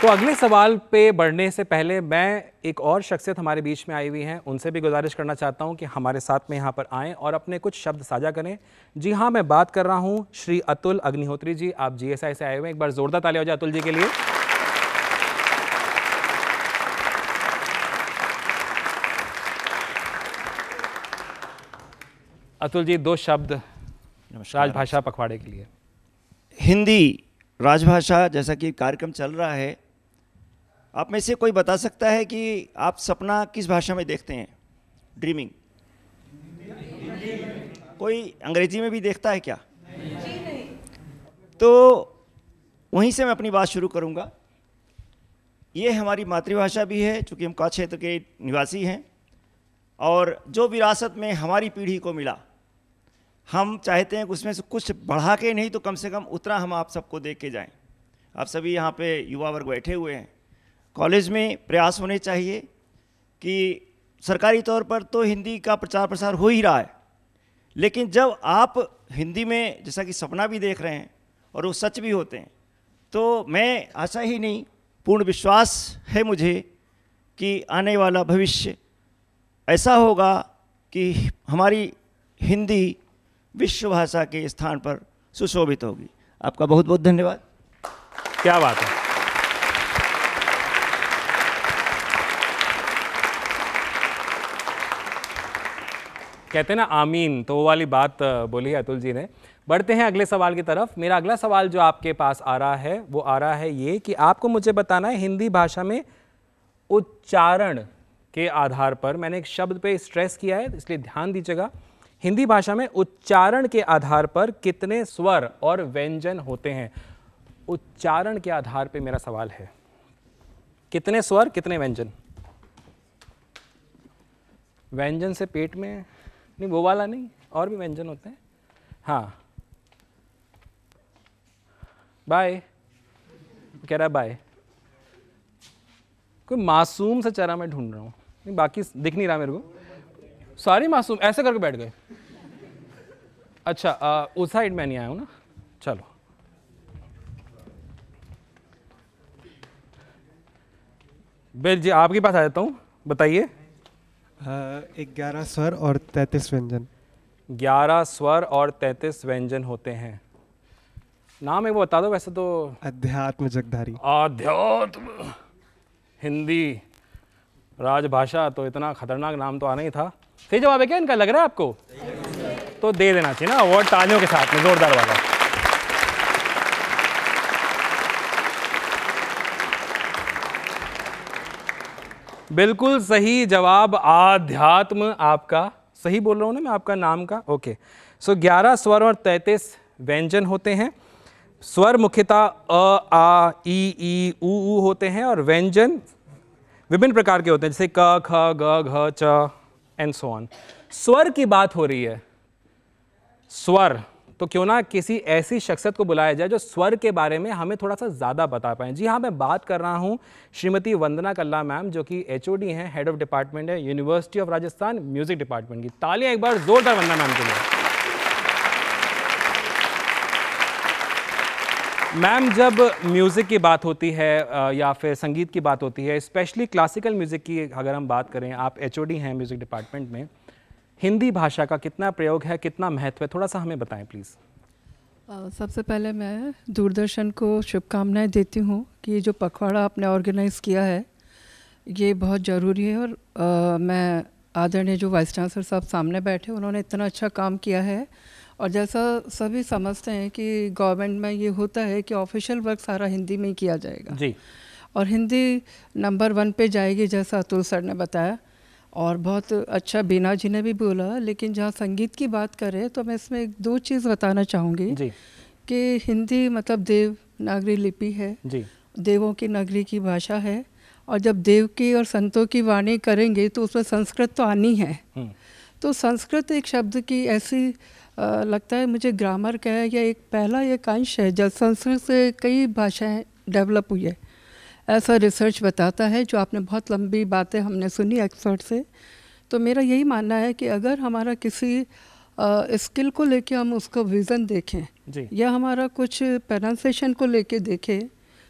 A: तो अगले सवाल पे बढ़ने से पहले मैं एक और शख्सियत हमारे बीच में आई हुई हैं उनसे भी गुजारिश करना चाहता हूं कि हमारे साथ में यहां पर आएँ और अपने कुछ शब्द साझा करें जी हां मैं बात कर रहा हूं श्री अतुल अग्निहोत्री जी आप जीएसआई से आए हुए हैं एक बार ज़ोरदार ताली हो जाए अतुल जी के लिए अतुल जी दो शब्द राजभाषा पखवाड़े
H: के लिए हिंदी राजभाषा जैसा कि कार्यक्रम चल रहा है आप में से कोई बता सकता है कि आप सपना किस भाषा में देखते हैं ड्रीमिंग कोई अंग्रेजी में भी देखता है क्या तो वहीं से मैं अपनी बात शुरू करूंगा ये हमारी मातृभाषा भी है चूँकि हम कच्छ क्षेत्र के निवासी हैं और जो विरासत में हमारी पीढ़ी को मिला हम चाहते हैं कि उसमें से कुछ बढ़ा के नहीं तो कम से कम उतना हम आप सबको देख के जाएं आप सभी यहाँ पे युवा वर्ग बैठे हुए हैं कॉलेज में प्रयास होने चाहिए कि सरकारी तौर पर तो हिंदी का प्रचार प्रसार हो ही रहा है लेकिन जब आप हिंदी में जैसा कि सपना भी देख रहे हैं और वो सच भी होते हैं तो मैं आशा ही नहीं पूर्ण विश्वास है मुझे कि आने वाला भविष्य ऐसा होगा कि हमारी हिंदी विश्व भाषा के स्थान पर सुशोभित होगी आपका बहुत बहुत धन्यवाद क्या बात है
A: कहते हैं ना आमीन तो वो वाली बात बोली अतुल जी ने बढ़ते हैं अगले सवाल की तरफ मेरा अगला सवाल जो आपके पास आ रहा है वो आ रहा है ये कि आपको मुझे बताना है हिंदी भाषा में उच्चारण के आधार पर मैंने एक शब्द पे स्ट्रेस किया है इसलिए ध्यान दीजिएगा हिंदी भाषा में उच्चारण के आधार पर कितने स्वर और व्यंजन होते हैं उच्चारण के आधार पर मेरा सवाल है कितने स्वर कितने व्यंजन व्यंजन से पेट में नहीं वो वाला नहीं और भी व्यंजन होते हैं हाँ बाय कह रहा है बाय कोई मासूम सा चेहरा मैं ढूंढ रहा हूँ नहीं बाकी दिख नहीं रहा मेरे को सारी मासूम ऐसे करके बैठ गए अच्छा आ, उस साइड मैं नहीं आया हूँ ना चलो बेल जी आपके पास आ जाता हूँ बताइए
I: ग्यारह स्वर और तैंतीस व्यंजन
A: ग्यारह स्वर और तैतीस व्यंजन होते हैं नाम एक बता दो वैसे तो
I: अध्यात्म जगधारी
A: अध्यात्म हिंदी राजभाषा तो इतना खतरनाक नाम तो आना ही था सही जवाब है क्या इनका लग रहा है आपको तो दे देना चाहिए ना अवार्ड तालियों के साथ में जोरदार वाला बिल्कुल सही जवाब आध्यात्म आपका सही बोल रहा हूँ ना मैं आपका नाम का ओके सो ग्यारह स्वर और तैतीस व्यंजन होते हैं स्वर मुख्यतः अ आ ई ई ऊ ऊ होते हैं और व्यंजन विभिन्न प्रकार के होते हैं जैसे क ख ग घ च एंड सो ऑन स्वर की बात हो रही है स्वर तो क्यों ना किसी ऐसी शख्सियत को बुलाया जाए जो स्वर के बारे में हमें थोड़ा सा ज़्यादा बता पाएँ जी हाँ मैं बात कर रहा हूँ श्रीमती वंदना कल्ला मैम जो कि एच हैं हेड ऑफ डिपार्टमेंट है university of Rajasthan music department की तालियाँ एक बार ज़ोरदार वंदना मैम के लिए मैम जब म्यूज़िक की बात होती है या फिर संगीत की बात होती है स्पेशली क्लासिकल म्यूज़िक की अगर हम बात करें आप एच हैं म्यूज़िक डिपार्टमेंट में हिंदी भाषा का कितना प्रयोग है कितना महत्व है थोड़ा सा हमें बताएं प्लीज़
G: सबसे पहले मैं दूरदर्शन को शुभकामनाएं देती हूँ कि ये जो पखवाड़ा आपने ऑर्गेनाइज़ किया है ये बहुत ज़रूरी है और आ, मैं आदरणीय जो वाइस चांसलर साहब सामने बैठे उन्होंने इतना अच्छा काम किया है और जैसा सभी समझते हैं कि गवर्नमेंट में ये होता है कि ऑफिशियल वर्क सारा हिंदी में ही किया जाएगा जी और हिंदी नंबर वन पे जाएगी जैसा अतुल सर ने बताया और बहुत अच्छा बीना जी ने भी बोला लेकिन जहाँ संगीत की बात करें तो मैं इसमें एक दो चीज़ बताना चाहूँगी कि हिंदी मतलब देव नागरी लिपि है जी। देवों की नागरी की भाषा है और जब देव की और संतों की वाणी करेंगे तो उसमें संस्कृत तो आनी है हम्म। तो संस्कृत एक शब्द की ऐसी आ, लगता है मुझे ग्रामर का है या एक पहला एक अंश है जब संस्कृत से कई भाषाएं डेवलप हुई है ऐसा रिसर्च बताता है जो आपने बहुत लंबी बातें हमने सुनी एक्सपर्ट से तो मेरा यही मानना है कि अगर हमारा किसी स्किल को लेके हम उसका विज़न देखें या हमारा कुछ प्रोनाउंसिएशन को लेके देखें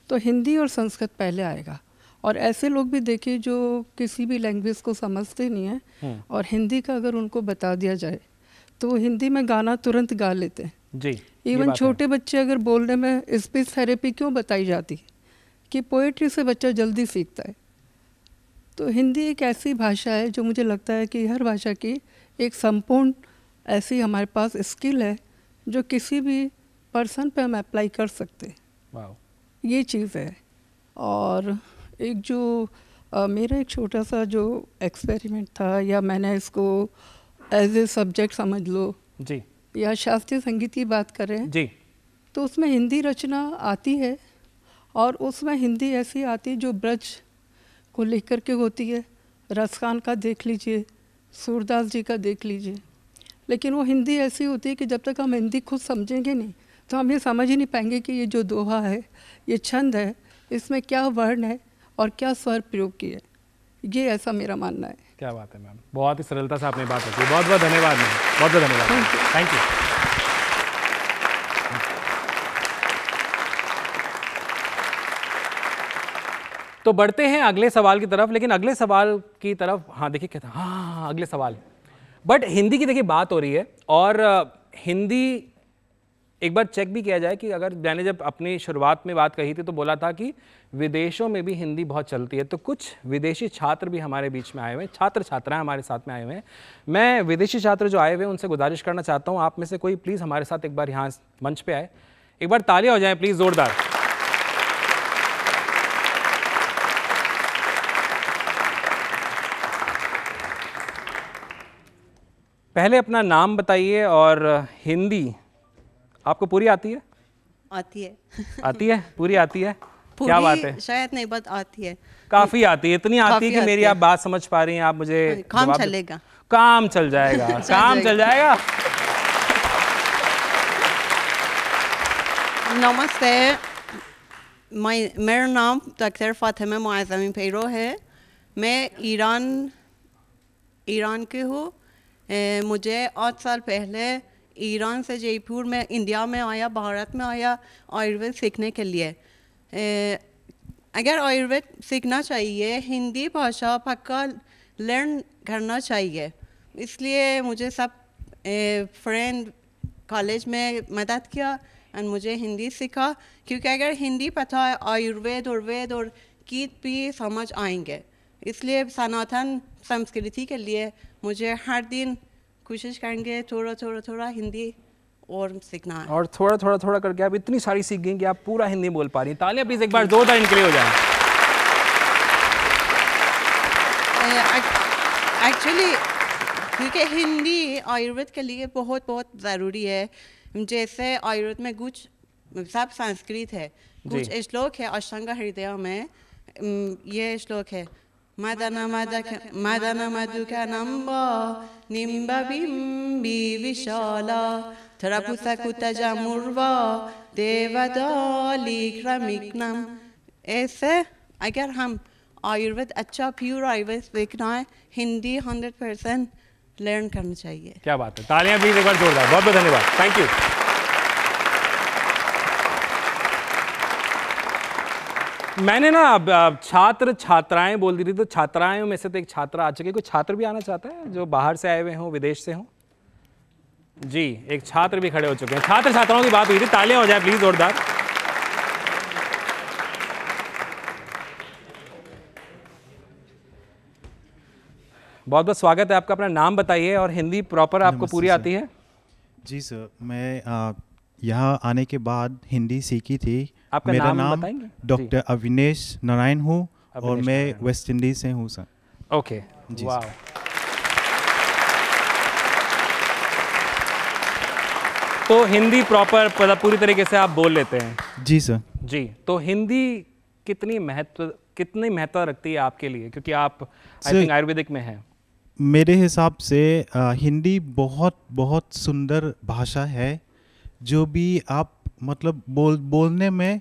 G: तो हिंदी और संस्कृत पहले आएगा और ऐसे लोग भी देखें जो किसी भी लैंग्वेज को समझते नहीं हैं हम्म। और हिंदी का अगर उनको बता दिया जाए तो वो हिंदी में गाना तुरंत गा लेते हैं जी इवन छोटे बच्चे अगर बोलने में स्पीच थेरेपी क्यों बताई जाती है कि पोइट्री से बच्चा जल्दी सीखता है तो हिंदी एक ऐसी भाषा है जो मुझे लगता है कि हर भाषा की एक संपूर्ण ऐसी हमारे पास स्किल है जो किसी भी पर्सन पे हम अप्लाई कर सकते हैं ये चीज़ है और एक जो आ, मेरा एक छोटा सा जो एक्सपेरिमेंट था या मैंने इसको एज ए सब्जेक्ट समझ लो जी या शास्त्रीय संगीत की बात करें जी तो उसमें हिंदी रचना आती है और उसमें हिंदी ऐसी आती है जो ब्रज को लेकर के होती है रस खान का देख लीजिए सूरदास जी का देख लीजिए लेकिन वो हिंदी ऐसी होती है कि जब तक हम हिंदी खुद समझेंगे नहीं तो हम ये समझ ही नहीं पाएंगे कि ये जो दोहा है ये छंद है इसमें क्या वर्ण है और क्या स्वर प्रयोग किए ये ऐसा मेरा मानना है
A: क्या बात है मैम बहुत ही सरलता से आपने बात रखी बहुत बहुत धन्यवाद मैम बहुत बहुत
G: धन्यवाद
A: थैंक यू तो बढ़ते हैं अगले सवाल की तरफ लेकिन अगले सवाल की तरफ हाँ देखिए क्या था हाँ, हाँ, हाँ अगले सवाल बट हिंदी की देखिए बात हो रही है और हिंदी एक बार चेक भी किया जाए कि अगर मैंने जब अपनी शुरुआत में बात कही थी तो बोला था कि विदेशों में भी हिंदी बहुत चलती है तो कुछ विदेशी छात्र भी हमारे बीच में आए हुए हैं छात्र छात्राएं हमारे साथ में आए हुए हैं मैं विदेशी छात्र जो आए हुए हैं उनसे गुजारिश करना चाहता हूँ आप में से कोई प्लीज़ हमारे साथ एक बार यहाँ मंच पर आए एक बार तालियाँ हो जाए प्लीज़ ज़ोरदार पहले अपना नाम बताइए और हिंदी आपको पूरी आती है आती है आती है पूरी आती है पूरी क्या बात है
J: शायद नहीं बट आती है
A: काफी आती है इतनी आती है कि मेरी आप बात समझ पा रही हैं आप मुझे हाँ, काम चलेगा काम चल जाएगा काम चल जाएगा
J: नमस्ते मैं मेरा नाम डॉक्टर फातिमा मुआजमी पेरो है मैं ईरान ईरान के हूँ मुझे आठ साल पहले ईरान से जयपुर में इंडिया में आया भारत में आया आयुर्वेद सीखने के लिए अगर आयुर्वेद सीखना चाहिए हिंदी भाषा पक्का लर्न करना चाहिए इसलिए मुझे सब फ्रेंड कॉलेज में मदद किया एंड मुझे हिंदी सीखा क्योंकि अगर हिंदी पता है आयुर्वेद और वेद और गीत भी समझ आएंगे इसलिए सनातन संस्कृति के लिए मुझे हर दिन कोशिश करेंगे थोड़ा थोड़ा थोड़ा हिंदी
A: और सीखना है और थोड़ा थोड़ा थोड़ा करके आप इतनी सारी सीख गई कि आप पूरा हिंदी बोल पा रही तालियां प्लीज़ एक बार जोरदार के लिए हो जाए
J: एक्चुअली क्योंकि हिंदी आयुर्वेद के लिए बहुत बहुत ज़रूरी है जैसे आयुर्वेद में कुछ सब संस्कृत है कुछ श्लोक है अष्टांग हृदय में ये श्लोक है मदन मदक मदन मधुकनंब निंब बिंबी विशाल थरपुत जमुर्व देवदाली क्रमिकनम ऐसे अगर हम आयुर्वेद अच्छा प्योर आयुर्वेद देखना है हिंदी हंड्रेड परसेंट लर्न करना चाहिए
A: क्या बात है तालियां भी एक बार जोरदार बहुत बहुत धन्यवाद थैंक यू मैंने ना छात्र छात्राएं बोल दी थी तो छात्राएं में से तो एक छात्रा आ चुके कोई छात्र भी आना चाहता है जो बाहर से आए हुए हों विदेश से हों जी एक छात्र भी खड़े हो चुके हैं छात्र छात्राओं की बात हुई थी तालियां हो जाए प्लीज जोरदार बहुत बहुत स्वागत है आपका अपना नाम बताइए और हिंदी प्रॉपर आपको पूरी आती है
I: जी सर मैं यहाँ आने के बाद हिंदी सीखी थी आपका मेरा नाम, नाम बताएंगे डॉक्टर अविनेश नारायण हूँ और मैं वेस्ट इंडीज से हूँ सर ओके जी वाह तो हिंदी प्रॉपर पूरी
A: तरीके से आप बोल लेते हैं जी सर जी तो हिंदी कितनी महत्व कितनी महत्व रखती है आपके लिए क्योंकि आप आई थिंक आयुर्वेदिक में हैं
I: मेरे हिसाब से आ, हिंदी बहुत बहुत सुंदर भाषा है जो भी आप मतलब बोल बोलने में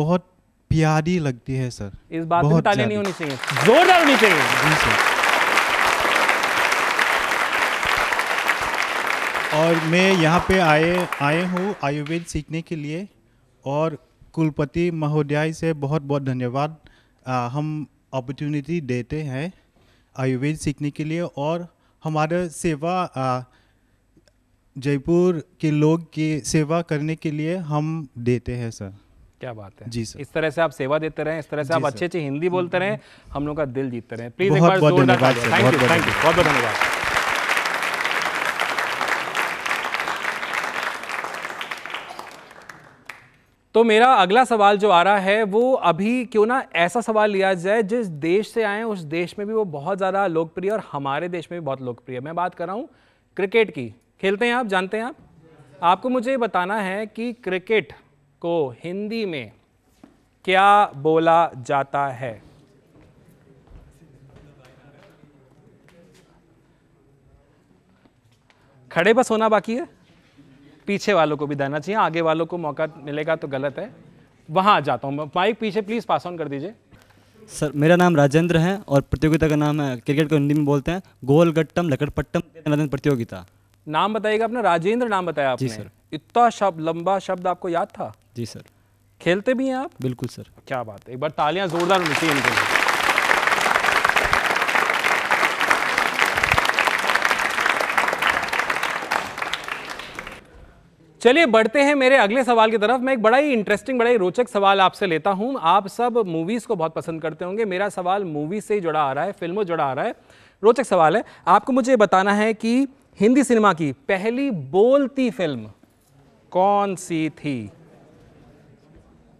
I: बहुत प्यारी लगती है सर इस बात बहुत ताली नहीं होनी चाहिए जोरदार होनी चाहिए जी सर और मैं यहाँ पे आए आए हूँ आयुर्वेद सीखने के लिए और कुलपति महोदया से बहुत बहुत धन्यवाद आ, हम अपॉर्चुनिटी देते हैं आयुर्वेद सीखने के लिए और हमारे सेवा जयपुर के लोग की सेवा करने के लिए हम देते हैं सर क्या बात है जी सर
A: इस तरह से आप सेवा देते रहे इस तरह से आप अच्छे अच्छे हिंदी बोलते रहे हम लोग का दिल जीतते रहे प्लीज थैंक यू बहुत बहुत धन्यवाद तो मेरा अगला सवाल जो आ रहा है वो अभी क्यों ना ऐसा सवाल लिया जाए जिस देश से आए उस देश में भी वो बहुत ज़्यादा लोकप्रिय और हमारे देश में भी बहुत लोकप्रिय मैं बात कर रहा हूँ क्रिकेट की खेलते हैं आप जानते हैं आप आपको मुझे बताना है कि क्रिकेट को हिंदी में क्या बोला जाता है खड़े बस होना बाकी है पीछे वालों को भी देना चाहिए आगे वालों को मौका मिलेगा तो गलत है वहाँ जाता हूँ माइक पीछे प्लीज़ पास ऑन कर दीजिए
I: सर मेरा नाम राजेंद्र है और प्रतियोगिता का नाम है क्रिकेट को हिंदी में बोलते हैं गोल गट्टम लकड़पट्टम प्रतियोगिता
A: नाम बताइएगा अपना राजेंद्र नाम बताया आपने जी सर इतना शब्द लंबा शब्द आपको याद था जी सर खेलते भी हैं आप बिल्कुल सर क्या बात है एक बार तालियां जोरदार होनी चाहिए इनके लिए चलिए बढ़ते हैं मेरे अगले सवाल की तरफ मैं एक बड़ा ही इंटरेस्टिंग बड़ा ही रोचक सवाल आपसे लेता हूं आप सब मूवीज़ को बहुत पसंद करते होंगे मेरा सवाल मूवी से ही जुड़ा आ रहा है फिल्मों जुड़ा आ रहा है रोचक सवाल है आपको मुझे बताना है कि हिंदी सिनेमा की पहली बोलती फिल्म कौन सी थी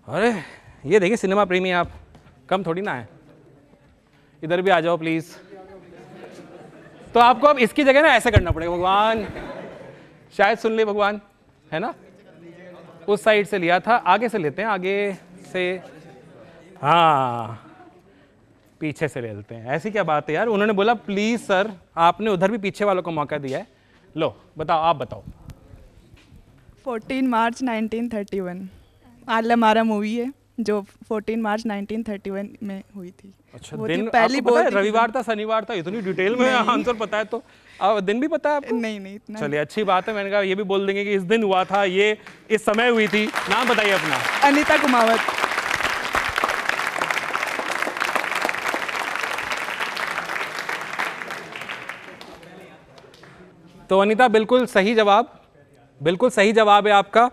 A: अरे ये देखिए सिनेमा प्रेमी आप कम थोड़ी ना है इधर भी आ जाओ प्लीज़ तो आपको अब इसकी जगह ना ऐसे करना पड़ेगा भगवान शायद सुन ले भगवान है ना उस साइड से लिया था आगे से लेते हैं आगे से हाँ पीछे से ले लेते हैं ऐसी क्या बात है यार उन्होंने बोला प्लीज़ सर आपने उधर भी पीछे वालों को मौका दिया है लो बताओ आप बताओ
C: 14 मार्च 1931 आल हमारा मूवी है जो 14 मार्च 1931 में हुई
A: थी अच्छा दिन थी, पहली बोल रविवार था शनिवार था इतनी डिटेल में आंसर पता है तो अब दिन भी पता है आपको नहीं नहीं इतना चलिए अच्छी बात है मैंने कहा ये भी बोल देंगे कि इस दिन हुआ था ये इस समय हुई थी नाम बताइए अपना
E: अनिता कुमावत
A: तो अनिता बिल्कुल सही जवाब बिल्कुल सही जवाब है आपका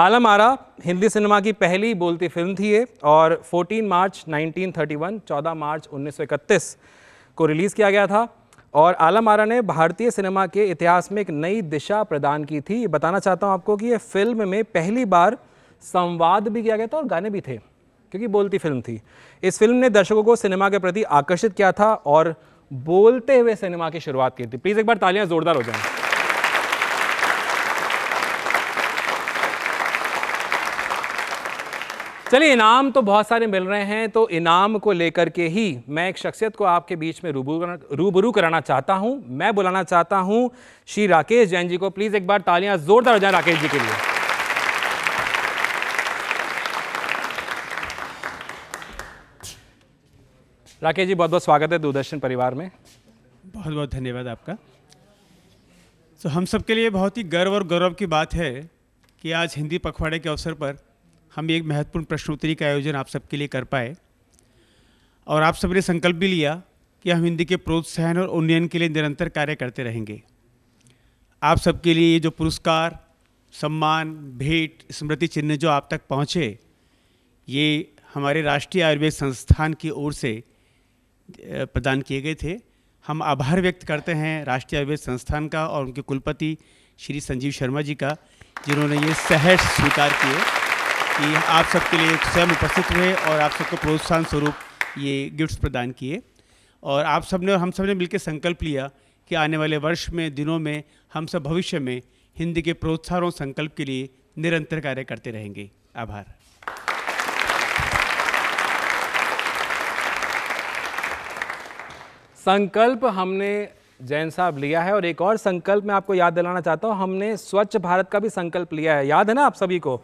A: आलम आरा हिंदी सिनेमा की पहली बोलती फिल्म थी ये और 14 मार्च 1931 14 मार्च 1931 को रिलीज़ किया गया था और आलम आरा ने भारतीय सिनेमा के इतिहास में एक नई दिशा प्रदान की थी बताना चाहता हूँ आपको कि ये फिल्म में पहली बार संवाद भी किया गया था और गाने भी थे क्योंकि बोलती फिल्म थी इस फिल्म ने दर्शकों को सिनेमा के प्रति आकर्षित किया था और बोलते हुए सिनेमा की शुरुआत की थी प्लीज एक बार तालियां जोरदार हो जाए चलिए इनाम तो बहुत सारे मिल रहे हैं तो इनाम को लेकर के ही मैं एक शख्सियत को आपके बीच में रूबरू रूबरू कराना चाहता हूं मैं बुलाना चाहता हूं श्री राकेश जैन जी को प्लीज एक बार तालियां जोरदार हो जाए राकेश जी के लिए राकेश जी बहुत बहुत स्वागत है दूरदर्शन परिवार में बहुत बहुत धन्यवाद आपका
D: तो हम सब के लिए बहुत ही गर्व और गौरव की बात है कि आज हिंदी पखवाड़े के अवसर पर हम एक महत्वपूर्ण प्रश्नोत्तरी का आयोजन आप सबके लिए कर पाए और आप सबने संकल्प भी लिया कि हम हिंदी के प्रोत्साहन और उन्नयन के लिए निरंतर कार्य करते रहेंगे आप सबके लिए ये जो पुरस्कार सम्मान भेंट स्मृति चिन्ह जो आप तक पहुँचे ये हमारे राष्ट्रीय आयुर्वेद संस्थान की ओर से प्रदान किए गए थे हम आभार व्यक्त करते हैं राष्ट्रीय आयुर्वेद संस्थान का और उनके कुलपति श्री संजीव शर्मा जी का जिन्होंने ये सहर्ष स्वीकार किए कि आप सबके लिए स्वयं उपस्थित हुए और आप सबको प्रोत्साहन स्वरूप ये गिफ्ट्स प्रदान किए और आप सब ने हम सब ने मिलकर संकल्प लिया कि आने वाले वर्ष में दिनों में हम सब भविष्य में हिंदी के प्रोत्साहन और संकल्प के लिए निरंतर कार्य
A: करते रहेंगे आभार संकल्प हमने जैन साहब लिया है और एक और संकल्प मैं आपको याद दिलाना चाहता हूँ हमने स्वच्छ भारत का भी संकल्प लिया है याद है ना आप सभी को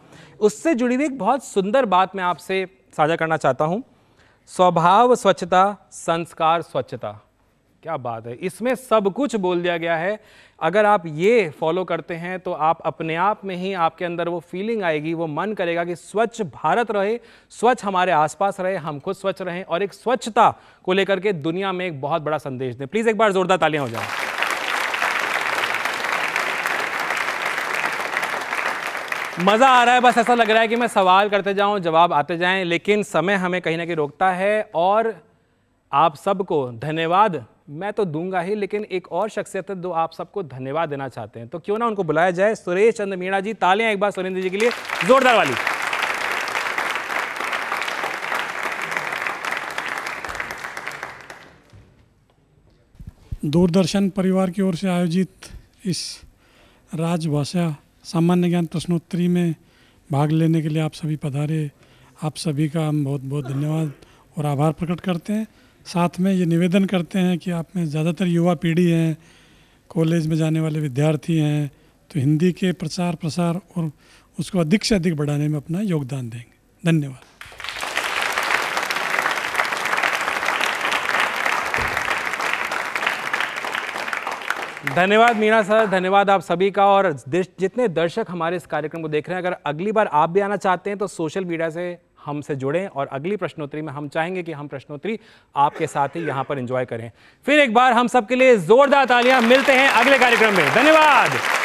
A: उससे जुड़ी हुई एक बहुत सुंदर बात मैं आपसे साझा करना चाहता हूँ स्वभाव स्वच्छता संस्कार स्वच्छता क्या बात है इसमें सब कुछ बोल दिया गया है अगर आप ये फॉलो करते हैं तो आप अपने आप में ही आपके अंदर वो फीलिंग आएगी वो मन करेगा कि स्वच्छ भारत रहे स्वच्छ हमारे आसपास रहे हम खुद स्वच्छ रहें और एक स्वच्छता को लेकर के दुनिया में एक बहुत बड़ा संदेश दें प्लीज़ एक बार ज़ोरदार तालियां हो जाए मज़ा आ रहा है बस ऐसा लग रहा है कि मैं सवाल करते जाऊं जवाब आते जाएं लेकिन समय हमें कहीं ना कहीं रोकता है और आप सबको धन्यवाद मैं तो दूंगा ही लेकिन एक और शख्सियत है जो आप सबको धन्यवाद देना चाहते हैं तो क्यों ना उनको बुलाया जाए सुरेश चंद्र मीणा जी तालियां एक बार सुरेंद्र जी के लिए जोरदार वाली
B: दूरदर्शन परिवार की ओर से आयोजित इस राजभाषा सामान्य ज्ञान प्रश्नोत्तरी में भाग लेने के लिए आप सभी पधारे आप सभी का हम बहुत बहुत धन्यवाद और आभार प्रकट करते हैं साथ में ये निवेदन करते हैं कि आप में ज़्यादातर युवा पीढ़ी हैं कॉलेज में जाने वाले विद्यार्थी हैं तो हिंदी के प्रचार प्रसार और उसको अधिक से अधिक बढ़ाने में अपना योगदान देंगे धन्यवाद
A: धन्यवाद मीना सर धन्यवाद आप सभी का और जितने दर्शक हमारे इस कार्यक्रम को देख रहे हैं अगर अगली बार आप भी आना चाहते हैं तो सोशल मीडिया से हमसे जुड़ें और अगली प्रश्नोत्तरी में हम चाहेंगे कि हम प्रश्नोत्तरी आपके साथ ही यहाँ पर इंजॉय करें फिर एक बार हम सबके लिए ज़ोरदार तालियां मिलते हैं अगले कार्यक्रम में धन्यवाद